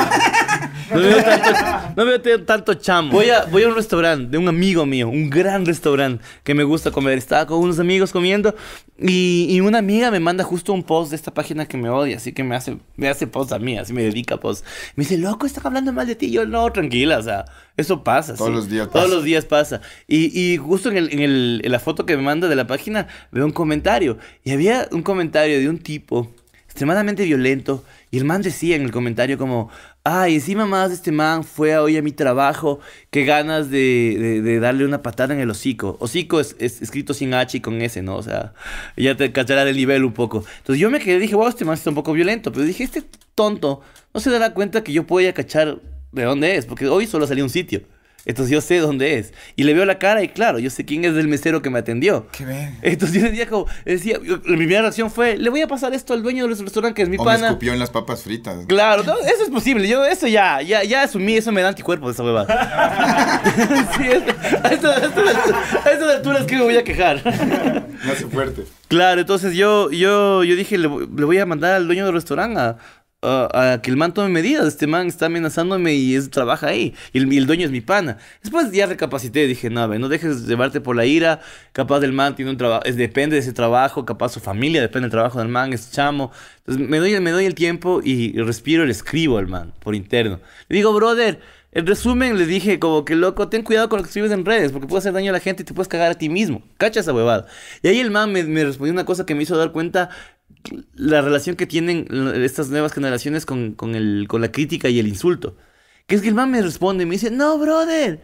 No me tanto, a tener tanto chamo. Voy a, voy a un restaurante de un amigo mío, un gran restaurante que me gusta comer. Estaba con unos amigos comiendo y, una amiga me manda justo un post de esta página que me odia, así que me hace, me hace post a mí, así me dedica post. Me dice, loco, está hablando mal de ti. Yo, no, tranquila, o sea, eso pasa. Todos los días pasa. Todos los días pasa. Y, justo en, en la foto que me manda de la página veo un comentario. Y había un comentario de un tipo extremadamente violento. Y el man decía en el comentario como, Ah, y encima más este man fue hoy a mi trabajo. Qué ganas de, darle una patada en el hocico. Hocico es, escrito sin H y con S, ¿no? O sea, ya te cachará el nivel un poco. Entonces yo me quedé, dije, wow, este man está un poco violento. Pero dije, este tonto no se dará cuenta que yo podía cachar de dónde es, porque hoy solo salió un sitio. Entonces yo sé dónde es. Y le veo la cara y claro, yo sé quién es el mesero que me atendió. Qué bien. Entonces yo decía como, decía, primera reacción fue, le voy a pasar esto al dueño del restaurante que es mi o pana. Me escupió en las papas fritas. Claro, [LAUGHS] eso es posible. Yo eso ya, ya, ya asumí, eso me da anticuerpos esa hueva. [LAUGHS] a estas alturas altura es que me voy a quejar. No hace fuerte. Claro, entonces yo, yo, yo dije, le voy a mandar al dueño del restaurante a, a, que el man tome medidas. Este man está amenazándome y es, trabaja ahí. Y el, dueño es mi pana. Después ya recapacité. Dije, no, no dejes llevarte por la ira. Capaz del man tiene un trabajo. Depende de ese trabajo. Capaz su familia depende del trabajo del man. Es chamo. Entonces me doy, me doy el tiempo y respiro y le escribo al man por interno. Le digo, brother. el resumen, le dije como que loco, ten cuidado con lo que escribes en redes, porque puedes hacer daño a la gente y te puedes cagar a ti mismo. Cacha esa huevada. Y ahí el man me, me respondió una cosa que me hizo dar cuenta la relación que tienen estas nuevas generaciones con, el, con la crítica y el insulto. Que es que el man me responde, me dice, no, brother,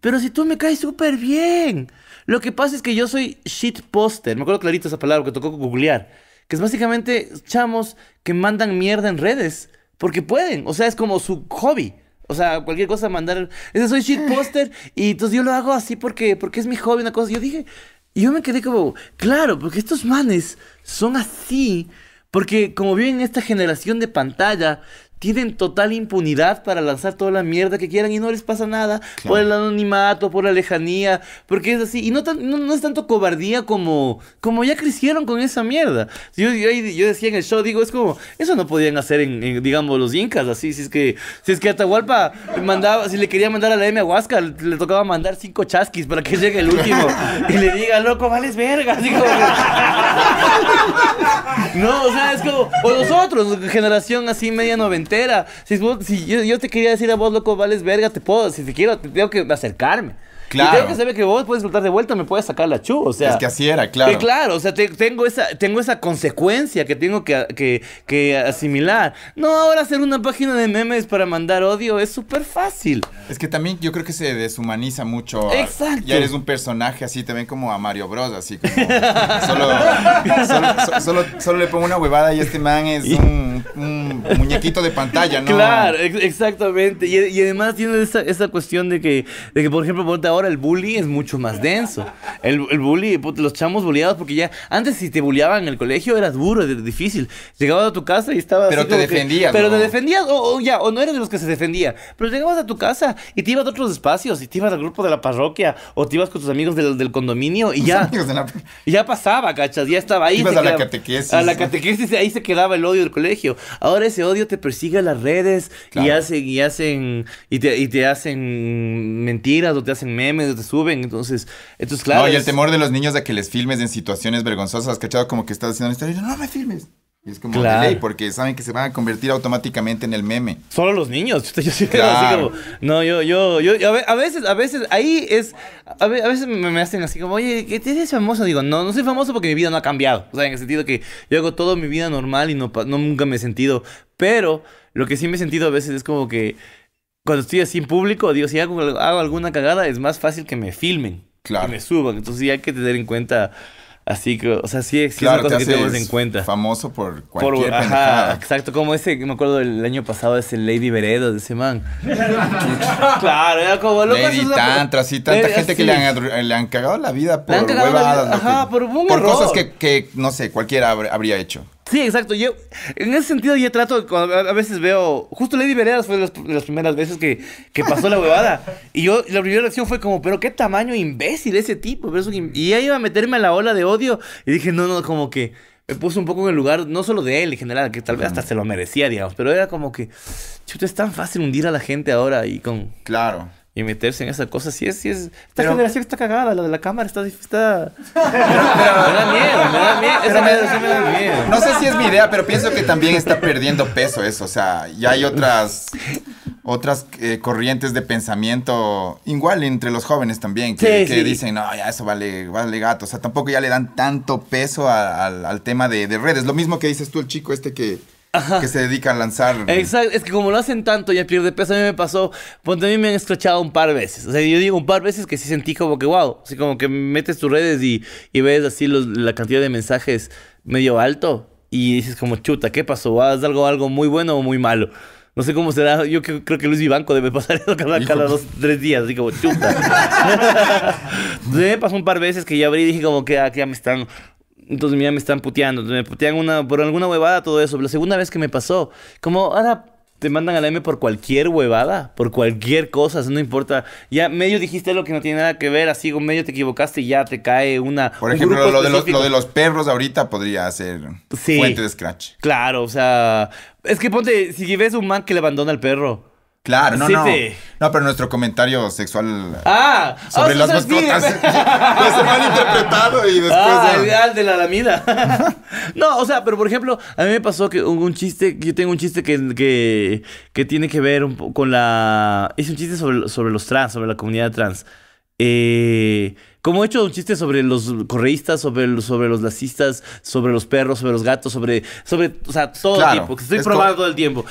pero si tú me caes súper bien. Lo que pasa es que yo soy shitposter. Me acuerdo clarito esa palabra que tocó googlear. Que es básicamente chamos que mandan mierda en redes. Porque pueden. O sea, es como su hobby. O sea, cualquier cosa mandar. Ese soy shitposter. [SIGHS] Y entonces yo lo hago así porque, porque es mi hobby, una cosa. Yo dije, y yo me quedé como, claro, porque estos manes son así. Porque como viven esta generación de pantalla, tienen total impunidad para lanzar toda la mierda que quieran y no les pasa nada por el anonimato, por la lejanía, porque es así. Y no, no, es tanto cobardía como, como ya crecieron con esa mierda. Yo, yo, yo decía en el show, digo, es como, eso no podían hacer en, digamos, los incas, así, si es que, si es que Atahualpa mandaba, si le quería mandar a la M Huasca, le, tocaba mandar cinco chasquis para que llegue el último y le diga, loco, vales verga. Así [LAUGHS] no, o sea, es como, o nosotros, generación así media noventa entera. Si, si yo, te quería decir a vos, loco, vales verga, te puedo, si te quiero, te tengo que acercarme. Claro. Y tengo que saber que vos puedes soltar de vuelta, me puedes sacar la chu, o sea. Es que así era, claro. claro, o sea, tengo, esa, tengo esa consecuencia que tengo que, asimilar. No, ahora hacer una página de memes para mandar odio es súper fácil. Es que también yo creo que se deshumaniza mucho. Exacto. Ya eres un personaje así, también como a Mario Bros, así como. [LAUGHS] solo, le pongo una huevada y este man es un, muñequito de pantalla, ¿no? Claro, exactamente. Y, además tiene esa, cuestión de que, de que, por ejemplo, ahora el bully es mucho más denso. El, el bully, los chamos bulliados porque ya antes si te bulliaban en el colegio era duro, era difícil. Llegabas a tu casa y estabas. Pero te defendías. pero te defendías, o, ya, o no eres de los que se defendía. Pero llegabas a tu casa y te ibas a otros espacios, y te ibas al grupo de la parroquia, o te ibas con tus amigos del, del condominio, y ya. Y ya pasaba, cachas, ya estaba ahí. Ibas a la catequesis. A la catequesis, ahí se quedaba el odio del colegio. Ahora ese odio te persigue a las redes y hacen, y hacen, y te, y te hacen mentiras o te hacen memes, te suben. Entonces, es claro. No, y el temor de los niños de que les filmes en situaciones vergonzosas, ¿cachado? Como que estás haciendo una historia y no, me filmes. Y es como porque saben que se van a convertir automáticamente en el meme. Solo los niños. [LAUGHS] Yo sí claro. no, yo, yo, yo, a veces, a veces, ahí es, a veces me, hacen así como, oye, ¿qué tienes famoso? Digo, no, no soy famoso porque mi vida no ha cambiado. O sea, en el sentido que yo hago todo mi vida normal y no, no nunca me he sentido. Pero lo que sí me he sentido a veces es como que cuando estoy así en público, digo, si hago, alguna cagada, es más fácil que me filmen. Claro. Que me suban. Entonces sí hay que tener en cuenta... Así que, o sea, sí, sí es una cosa que tener en cuenta. Famoso por cualquier cosa. Ajá, exacto. Como ese, me acuerdo el año pasado, ese Lady Veredo de ese man. [LAUGHS] claro, era como loco. Lady una... y tanta gente que le han, le han, cagado la vida por huevadas. Ajá, por un Por cosas que, que, no sé, cualquiera habría hecho. Sí, exacto. Yo, en ese sentido, yo trato, a veces veo, justo Lady Veredas fue de las, primeras veces que, pasó la huevada. Y yo, la primera reacción fue como, pero qué tamaño imbécil ese tipo. y ahí iba a meterme a la ola de odio y dije, no, no, como que me puso un poco en el lugar, no solo de él en general, que tal vez hasta se lo merecía, digamos, pero era como que, chuta, es tan fácil hundir a la gente ahora y con... Claro y meterse en esa cosa. Sí, es, sí es. Esta generación está cagada, la de la cámara está. está... [LAUGHS] me da miedo, me da miedo. No sé si es mi idea, pero pienso que también está perdiendo peso eso. O sea, ya hay otras. Otras eh, corrientes de pensamiento, igual entre los jóvenes también, que, dicen, no, ya eso vale, vale gato. O sea, tampoco ya le dan tanto peso al tema de, de redes. Lo mismo que dices tú, el chico este que, que se dedican a lanzar. Exacto, es que como lo hacen tanto y ya pierde peso, a mí me pasó, pues a mí me han escuchado un par de veces, o sea, yo digo un par de veces que sí sentí como que wow, así como que metes tus redes y, y ves así la cantidad de mensajes medio alto y dices como chuta, ¿qué pasó? ¿Has ah, algo, algo muy bueno o muy malo? No sé cómo será. Yo creo que Luis Vivanco debe pasar eso cada, dos, tres días, así como chuta. [LAUGHS] [LAUGHS] me pasó un par de veces que ya abrí y dije como que aquí ah, ya me están entonces mira, me están puteando, me putean una, por alguna huevada, todo eso. La segunda vez que me pasó, como ahora te mandan a la M por cualquier huevada, por cualquier cosa, no importa. Ya medio dijiste lo que no tiene nada que ver, así medio te equivocaste y ya te cae una. Por ejemplo, lo de, los, perros ahorita podría ser fuente de scratch. Claro, o sea, es que ponte, si ves un man que le abandona al perro. Claro, no, no. No, pero nuestro comentario sexual ah, sobre ah, las mascotas [LAUGHS] y después. Ah, de... de la lamida. [LAUGHS] no, o sea, pero por ejemplo, a mí me pasó que un, un chiste, yo tengo un chiste que, que, tiene que ver un con la. Es un chiste sobre, sobre los trans, sobre la comunidad trans. Eh, como he hecho un chiste sobre los correístas, sobre, sobre los lacistas, sobre los perros, sobre los gatos, sobre, sobre o todo tipo tiempo, estoy probando todo el tiempo.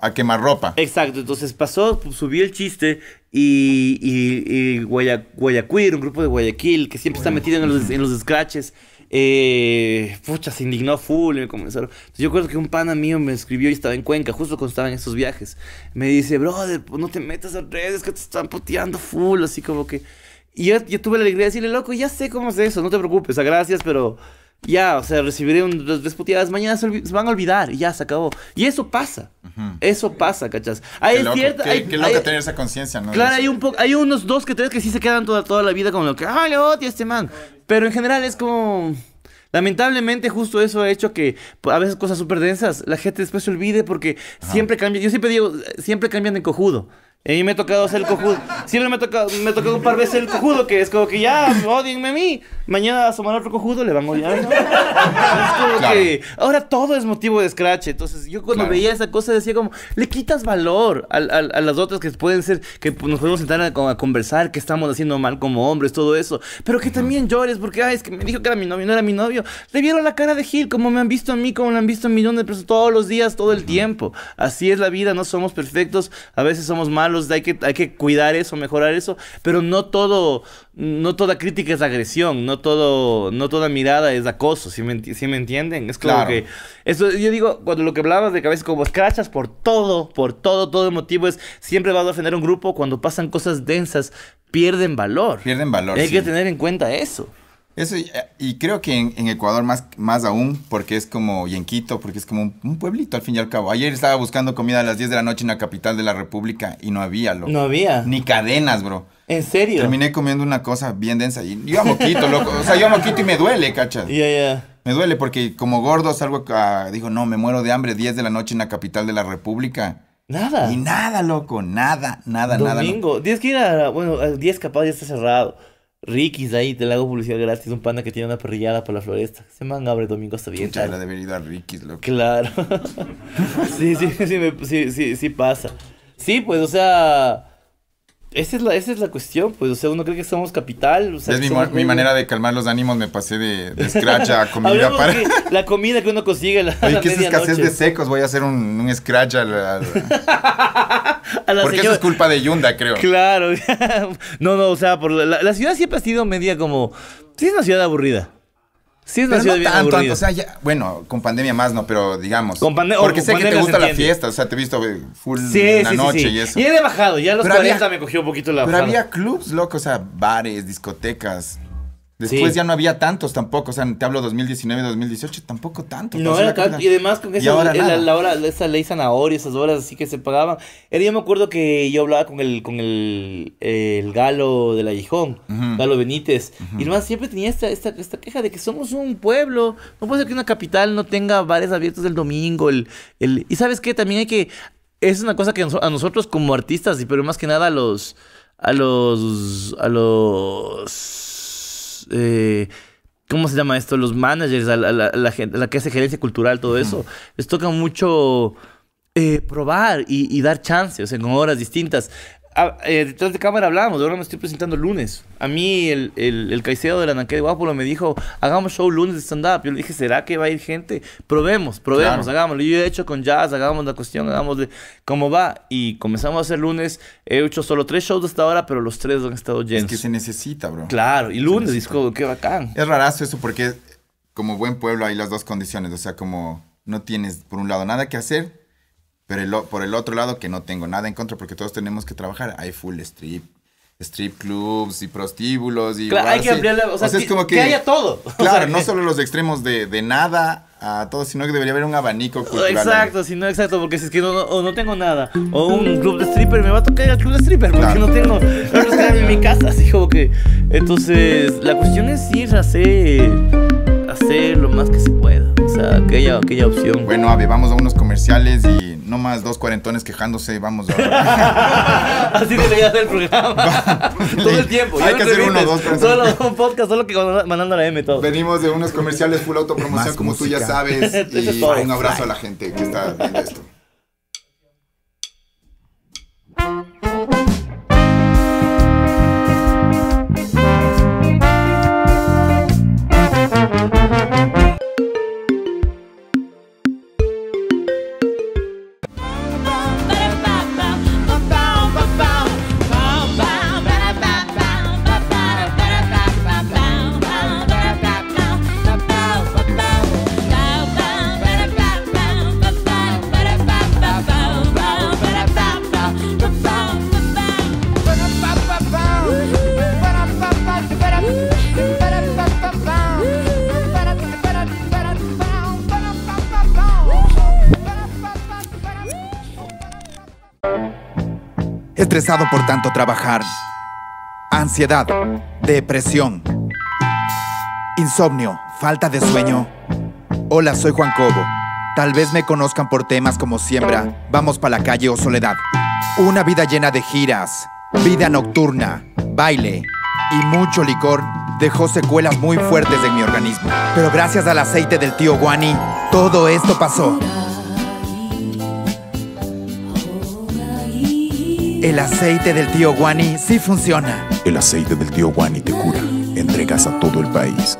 a, quemar ropa Exacto, entonces pasó, pues, subí el chiste y, y, y Guayaquil, un grupo de Guayaquil que siempre está metido en los, en los scratches, eh, pucha, se indignó full. comenzaron. Yo recuerdo que un pana mío me escribió y estaba en Cuenca, justo cuando estaban esos viajes. Me dice, brother, no te metas a redes que te están puteando full. Así como que. Y yo, yo tuve la alegría de decirle, loco, ya sé cómo es eso, no te preocupes, gracias, pero ya, o sea, recibiré las desputadas, mañana se, van a olvidar y ya se acabó. Y eso pasa. Eso pasa, ¿cachas? Ah, hay qué cierto. hay, qué tener esa conciencia, ¿no? Claro, hay, un hay unos dos que tres que sí se quedan toda, toda la vida con lo que, ¡ay, le odio a este man! Pero en general es como. Lamentablemente justo eso ha hecho que pues, a veces cosas súper densas la gente después se olvide porque siempre cambia. Yo siempre digo, eh, siempre cambian de cojudo a mí me ha tocado hacer el cojudo. Siempre me ha tocado, me ha tocado un par de veces el cojudo, que es como que ya, odienme a mí. Mañana a sumar otro cojudo, le van a odiar. Es como que ahora todo es motivo de scratch. Entonces, yo cuando veía esa cosa decía como, le quitas valor a, las otras que pueden ser, que nos podemos sentar a, conversar, que estamos haciendo mal como hombres, todo eso. Pero que también llores, porque, ay, es que me dijo que era mi novio, no era mi novio. Le vieron la cara de Gil, como me han visto a mí, como me han visto a millones de personas todos los días, todo el tiempo. Así es la vida, no somos perfectos, a veces somos malos hay que, hay que cuidar eso, mejorar eso, pero no todo, no toda crítica es agresión, no todo, no toda mirada es acoso, Si me, me entienden? Es claro. que, eso, yo digo, cuando lo que hablabas de cabeza como escrachas por todo, por todo, todo motivo es, siempre va a defender un grupo cuando pasan cosas densas, pierden valor. Pierden valor. hay que tener en cuenta eso. Eso, y creo que en, Ecuador más, más aún, porque es como, y en Quito, porque es como un, pueblito al fin y al cabo. Ayer estaba buscando comida a las 10 de la noche en la capital de la República y no había, loco. No había. Ni cadenas, bro. ¿En serio? Terminé comiendo una cosa bien densa y yo moquito, loco. O sea, yo moquito y me duele, cachas. Ya, ya. Me duele porque como gordo salgo, a, digo, no, me muero de hambre 10 de la noche en la capital de la República. Nada. Y nada, loco, nada, nada, nada. Domingo, 10 que ir a, bueno, 10 capaz ya está cerrado. Rikis ahí, te la hago publicidad gratis. Un pana que tiene una perrillada por la floresta. Se manda abre domingo hasta bien. a Ricky, Claro. [LAUGHS] sí, sí, sí, sí, sí, sí pasa. Sí, pues, o sea esa es, la, esa es la cuestión, pues, o sea, uno cree que somos capital. es mi, manera de calmar los ánimos, me pasé de, [LAUGHS] scratch a comida para... la comida que uno consigue la, Oye, ¿qué es escasez de secos? Voy a hacer un, un scratch [LAUGHS] a la... Porque eso es culpa de Yunda, creo. Claro. [LAUGHS] no, no, o sea, por la, la ciudad siempre ha sido media como... Sí, es una ciudad aburrida. Sí, es tanto, O sea, ya, bueno, con pandemia más no, pero digamos. Porque sé que te gusta la fiesta, o sea, te he visto eh, full en la noche y eso. Y he bajado, ya a los pero 40 me cogió un poquito la Pero había clubs, locos o sea, bares, discotecas. Después ya no había tantos tampoco, o sea, te hablo 2019, 2018, tampoco tanto. No tanto, y además con esa, ley zanahoria, esas horas así que se pagaban. yo me acuerdo que yo hablaba con el, con el, galo del Aguijón, Galo Benítez, y además siempre tenía esta, esta, queja de que somos un pueblo, no puede ser que una capital no tenga bares abiertos el domingo, el, el... y sabes qué, también hay que, es una cosa que a nosotros como artistas, y pero más que nada a los, a los, a los eh, ¿Cómo se llama esto? Los managers, la, que hace gerencia cultural, todo eso. Les toca mucho eh, probar y, dar chances en horas distintas. Ah, eh, detrás de cámara hablábamos, ahora me estoy presentando lunes. A mí el, el, el caicedo de la de Guapolo me dijo, hagamos show lunes de stand-up. Yo le dije, ¿será que va a ir gente? Probemos, probemos, hagámoslo. Yo he hecho con jazz, hagamos la cuestión, hagamos de cómo va. Y comenzamos a hacer lunes. He hecho solo tres shows hasta ahora, pero los tres han estado llenos. Es que se necesita, bro. Claro, y lunes, disco, qué bacán. Es rarazo eso porque como buen pueblo hay las dos condiciones. O sea, como no tienes, por un lado, nada que hacer pero por el otro lado, que no tengo nada en contra porque todos tenemos que trabajar. Hay full strip, strip clubs y prostíbulos y claro, que o, sea, que, haya todo. [LAUGHS] Claro, no solo los extremos de, nada a todo, sino que debería haber un abanico cultural. Exacto, sino exacto, porque si es que no, tengo nada, o un club de stripper, me va a tocar el club de stripper, porque no tengo, no en mi casa, así como que, entonces, la cuestión es ir a hacer, hacer lo más que se pueda aquella, aquella opción. Bueno, Abe, vamos a unos comerciales y no más dos cuarentones quejándose, vamos. A... [LAUGHS] Así debería ser el programa. [LAUGHS] todo el tiempo. Hay que hacer uno, dos, Solo un podcast, solo que mandando la M todo. Venimos de unos comerciales full autopromoción, como tú ya sabes. [LAUGHS] y un abrazo a la gente que está por tanto trabajar. Ansiedad, depresión, insomnio, falta de sueño. Hola, soy Juan Cobo. Tal vez me conozcan por temas como siembra, vamos para la calle o soledad. Una vida llena de giras, vida nocturna, baile y mucho licor dejó secuelas muy fuertes en mi organismo. Pero gracias al aceite del tío Guani, todo esto pasó. El aceite del tío Guani sí funciona. El aceite del tío Guani te cura. Entregas a todo el país.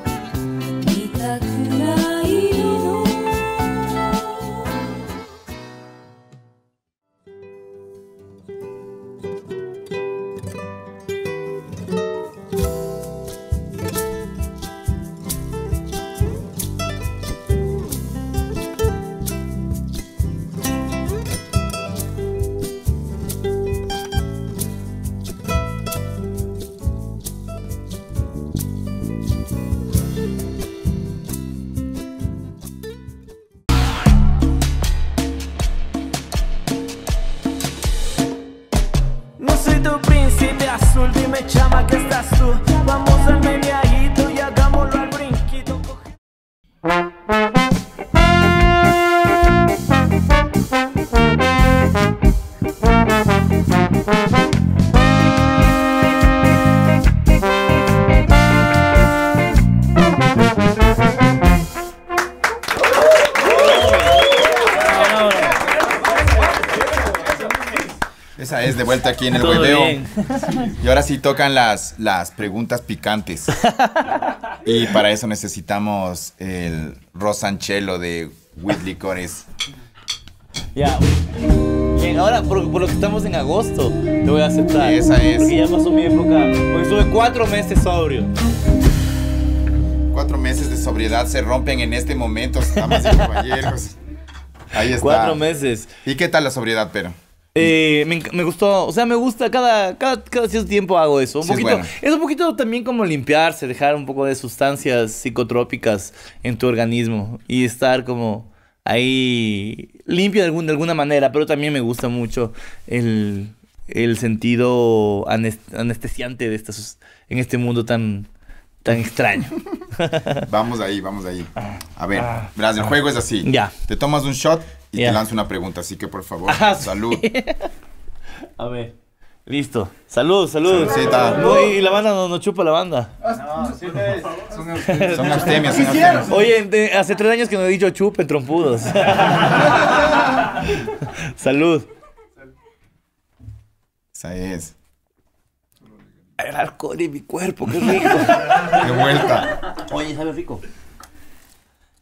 Y ahora sí tocan las, las preguntas picantes. y para eso necesitamos el Rosanchelo de With Licores. Ya. ahora, por, lo que estamos en agosto, te voy a aceptar. Porque ya pasó mi época. Hoy estuve cuatro meses sobrio. Cuatro meses de sobriedad se rompen en este momento, Ahí está. Cuatro meses. ¿Y qué tal la sobriedad, pero? Eh, me, gustó, o sea, me gusta cada, cierto tiempo hago eso. es, un poquito también como limpiarse, dejar un poco de sustancias psicotrópicas en tu organismo y estar como ahí limpio de, algún, alguna manera, pero también me gusta mucho el, sentido anestesiante de estas, en este mundo tan, tan extraño. [LAUGHS] vamos ahí, vamos ahí. Ah. A ver, ah. verás, el juego es así. Ya. Te tomas un shot y te lanzo una pregunta, así que por favor, [LAUGHS] ah, salud. A ver. Listo. Salud, salud. y la banda nos no chupa la banda. No, sí Son, abstemias, son Oye, hace tres años que no he dicho chupen trompudos. [LAUGHS] salud. Esa es. El alcohol en mi cuerpo, qué rico. [LAUGHS] De vuelta. Oye, sabe rico.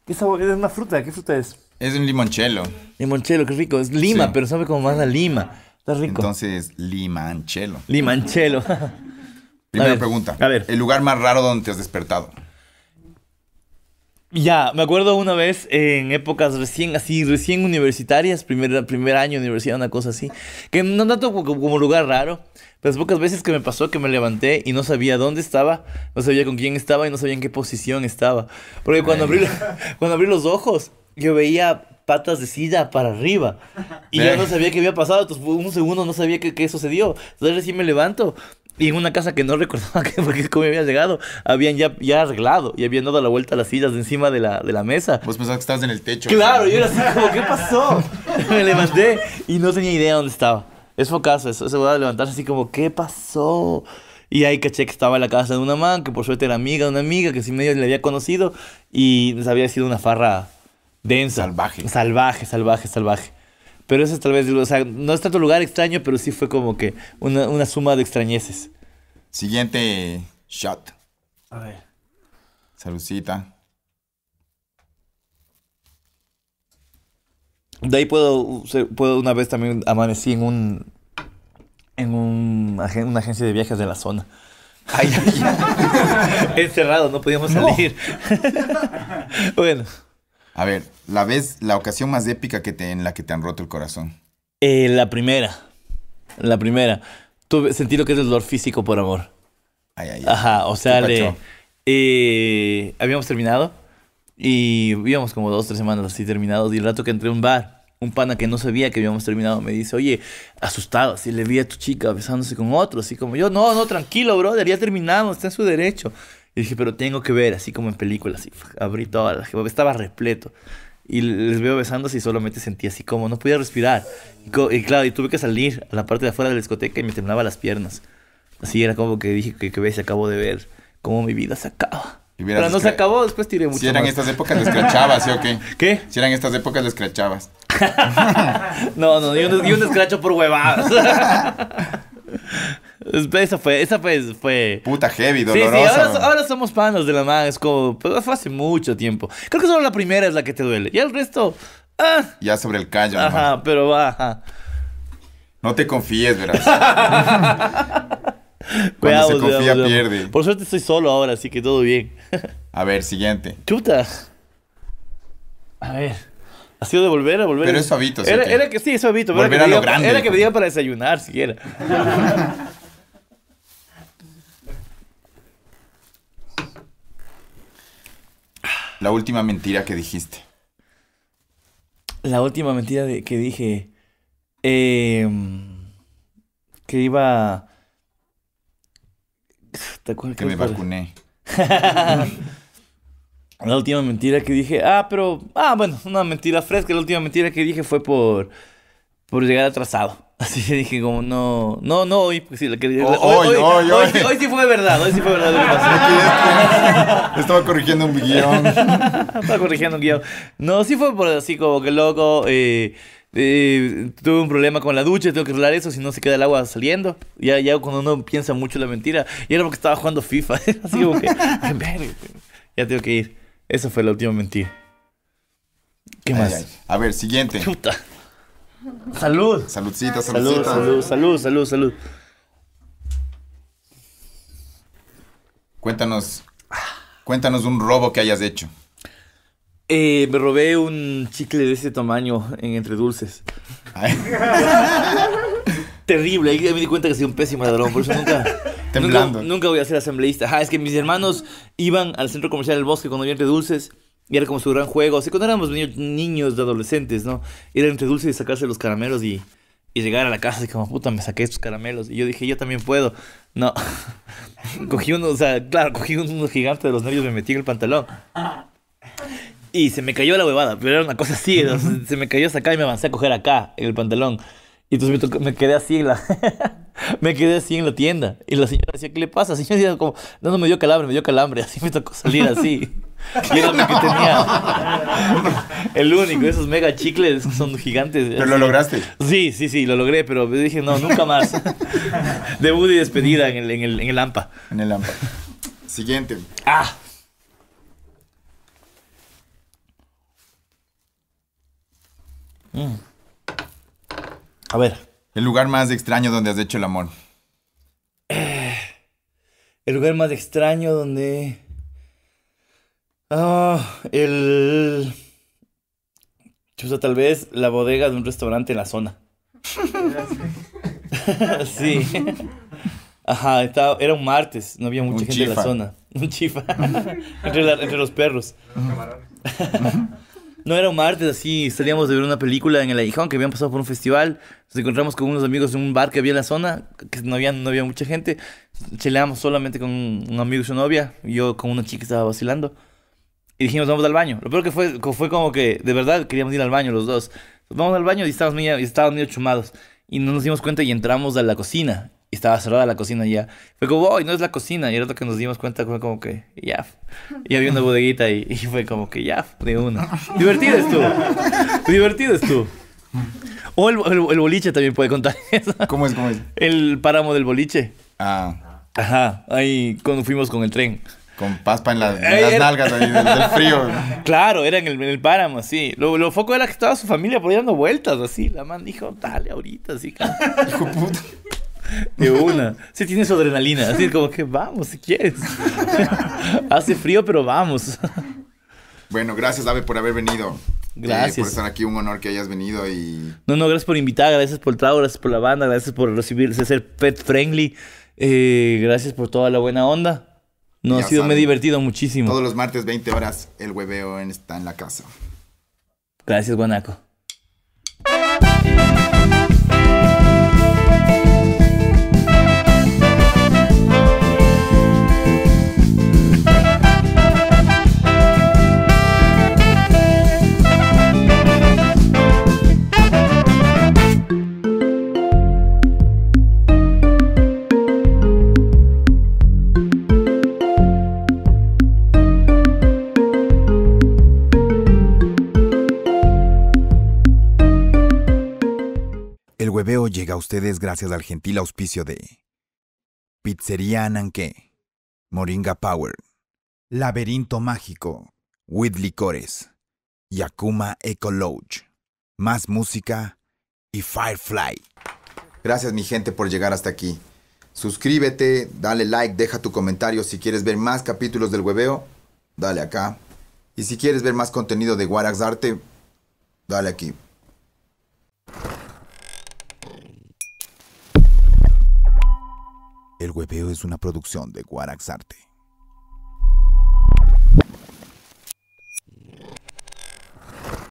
¿Qué sabor? Es una fruta, ¿qué fruta es? Es un limonchelo. Limonchelo, qué rico. Es lima, pero sabe como más a lima. Está rico. Entonces, limanchelo. Limanchelo. [LAUGHS] Primera pregunta. A ver. El lugar más raro donde te has despertado. Ya, me acuerdo una vez en épocas recién, así, recién universitarias, primer, primer año de universidad, una cosa así, que no tanto como, lugar raro, pero las pocas veces que me pasó que me levanté y no sabía dónde estaba, no sabía con quién estaba y no sabía en qué posición estaba. Porque cuando abrí, [LAUGHS] cuando abrí los ojos, yo veía patas de silla para arriba. Y yo no eh. sabía qué había pasado, entonces un segundo no sabía qué, qué sucedió. Entonces recién me levanto y en una casa que no [LAUGHS] recordaba que, porque cómo había llegado, habían ya, arreglado y habían dado la vuelta a las sillas de encima de la, de la mesa. Vos pensabas que estabas en el techo. Claro, yo era así como, ¿qué pasó? [LAUGHS] Me levanté y no tenía idea dónde estaba. Es focazo, eso, eso a levantarse así como, ¿qué pasó? Y ahí caché que estaba en la casa de una man, que por suerte era amiga de una amiga, que sí medio le había conocido y les pues había sido una farra denso. Salvaje. Salvaje, salvaje, salvaje. Pero eso es tal vez, o sea, no es tanto lugar extraño, pero sí fue como que una, suma de extrañeces. Siguiente shot. A ver. Salucita. De ahí puedo, puedo una vez también amanecí en un en un, una agencia de viajes de la zona. Ay, ay, ay. [LAUGHS] Encerrado, no podíamos salir. [LAUGHS] bueno. A ver, la vez, la ocasión más épica que te, en la que te han roto el corazón. Eh, la primera. La primera. Tuve, sentí lo que es el dolor físico por amor. Ay, ay, ay. Ajá, o sea, le, eh, habíamos terminado y íbamos como dos, tres semanas así terminados y el rato que entré a un bar, un pana que no sabía que habíamos terminado me dice, oye, asustado, así le vi a tu chica besándose con otro, así como yo, no, no, tranquilo, brother, ya terminamos, está en su derecho. Y dije, pero tengo que ver, así como en películas. Y abrí todas las estaba repleto. Y les veo besándose y solamente sentí así como, no podía respirar. Y, claro, y tuve que salir a la parte de afuera de la discoteca y me temblaba las piernas. Así era como que dije que, que ves, acabo de ver cómo mi vida se acaba. Pero no se acabó, después tiré mucho. Si eran estas épocas, les crachabas, o qué? [LAUGHS] ¿Qué? Si eran estas épocas, les crachabas. [LAUGHS] no, no, yo un, yo un escracho por huevadas. [LAUGHS] Esa fue, esa fue, fue... Puta heavy, dolorosa. Sí, sí, ahora, ahora somos panos de la madre. es como... Pero fue hace mucho tiempo. Creo que solo la primera es la que te duele. Y el resto... Ah. Ya sobre el callo. Ajá, pero pero baja. No te confíes, verás. [LAUGHS] Cuando se confía, pierde. Por suerte estoy solo ahora, así que todo bien. A ver, siguiente. Chuta. A ver. Ha sido de volver a volver. Pero es suavito, ¿sí? Era, que sí, es suavito. Volver era que a lo grande. Era que me diga para desayunar siquiera. [LAUGHS] La última mentira que dijiste. La última mentira que dije. Em, que iba. ¿Te acuerdas que, me vacuné? [LAUGHS] la última mentira que dije. Ah, pero. Ah, bueno, una mentira fresca. La última mentira que dije fue por. Por llegar atrasado. Así que dije como no, no, no hoy, pues sí, la quería oh, hoy, hoy, hoy, hoy, sí, fue verdad, hoy sí fue verdad [LAUGHS] estaba corrigiendo un guión. [LAUGHS] estaba corrigiendo un guión. No, sí fue por así como que loco, eh, eh, tuve un problema con la ducha, tengo que arreglar eso, si no se queda el agua saliendo. Ya, ya cuando uno piensa mucho la mentira, y era porque estaba jugando FIFA, [LAUGHS] así como que, ya tengo que ir. Esa fue la última mentira. ¿Qué más? A ver, siguiente. Puta. Salud. Saludcita, Salud, salud, salud, salud, salud. Cuéntanos, cuéntanos un robo que hayas hecho. Eh, me robé un chicle de ese tamaño en Entre Dulces. [LAUGHS] Terrible, ahí me di cuenta que soy un pésimo ladrón, por eso nunca... Nunca, voy a ser asambleísta. es que mis hermanos iban al centro comercial del bosque cuando había Entre Dulces y era como su gran juego. Así cuando éramos niños, de adolescentes, ¿no? Era entre dulce y sacarse los caramelos y, y llegar a la casa y como, puta, me saqué estos caramelos. Y yo dije, yo también puedo. No. [LAUGHS] cogí uno, o sea, claro, cogí uno gigante de los nervios, me metí en el pantalón. Y se me cayó la huevada, pero era una cosa así. se me cayó hasta acá y me avancé a coger acá, en el pantalón. Y entonces me, quedé así en la... [LAUGHS] me quedé así en la tienda. Y la señora decía, ¿qué le pasa? La señora decía como, no, no, me dio calambre, me dio calambre. Así me tocó salir así. [LAUGHS] que tenía. El único, esos mega chicles son gigantes. Pero lo lograste. Sí, sí, sí, lo logré, pero dije, no, nunca más. [LAUGHS] Debut y despedida en el, en en el AMPA. En el AMPA. Siguiente. Ah. Mm. A ver. El lugar más extraño donde has hecho el amor. Eh, el lugar más extraño donde... Ah, el. tal vez la bodega de un restaurante en la zona. [LAUGHS] sí. era un martes, no había mucha gente en la zona. Un chifa. entre, los perros. no era un martes, así salíamos de ver una película en el Aguijón que habían pasado por un festival. Nos encontramos con unos amigos en un bar que había en la zona, que no había, no había mucha gente. Cheleamos solamente con un amigo y su novia. Yo con una chica que estaba vacilando. Y dijimos, vamos al baño. Lo peor que fue, fue como que de verdad queríamos ir al baño los dos. Vamos al baño y estábamos medio, estábamos medio chumados. Y no nos dimos cuenta y entramos a la cocina. Y estaba cerrada la cocina ya. Fue como, oh, no es la cocina. Y era lo que nos dimos cuenta, fue como que, ya. Y había una bodeguita y, y fue como que, ya, de uno. Divertido tú. Divertido tú. O el, boliche también puede contar [LAUGHS] eso. ¿Cómo es? ¿Cómo es? El páramo del boliche. Ah. Ajá. Ahí cuando fuimos con el tren con paspa en, las nalgas del, frío. [LAUGHS] Claro, era en el, páramo, sí. Lo, lo, foco era que estaba su familia por ahí dando vueltas, así. La man dijo, dale ahorita, sí [LAUGHS] Hijo De una. Sí, tiene su adrenalina. Así como que vamos, si quieres. [LAUGHS] Hace frío, pero vamos. Bueno, gracias, Ave, por haber venido. Eh, gracias. por estar aquí, un honor que hayas venido y... No, no, gracias por invitar, gracias por el trago, gracias por la banda, gracias por recibirse, ser pet friendly. Eh, gracias por toda la buena onda. No, ha sido, muy me divertido muchísimo. Todos los martes, 20 horas, el hueveo está en la casa. Gracias, Guanaco. veo llega a ustedes gracias al gentil auspicio de Pizzería Ananque, Moringa Power, Laberinto Mágico, With Licores, Yakuma Eco Lodge, Más Música y Firefly. Gracias mi gente por llegar hasta aquí. Suscríbete, dale like, deja tu comentario si quieres ver más capítulos del hueveo, dale acá. Y si quieres ver más contenido de Warax Arte, dale aquí. El Hueveo es una producción de Guaraxarte.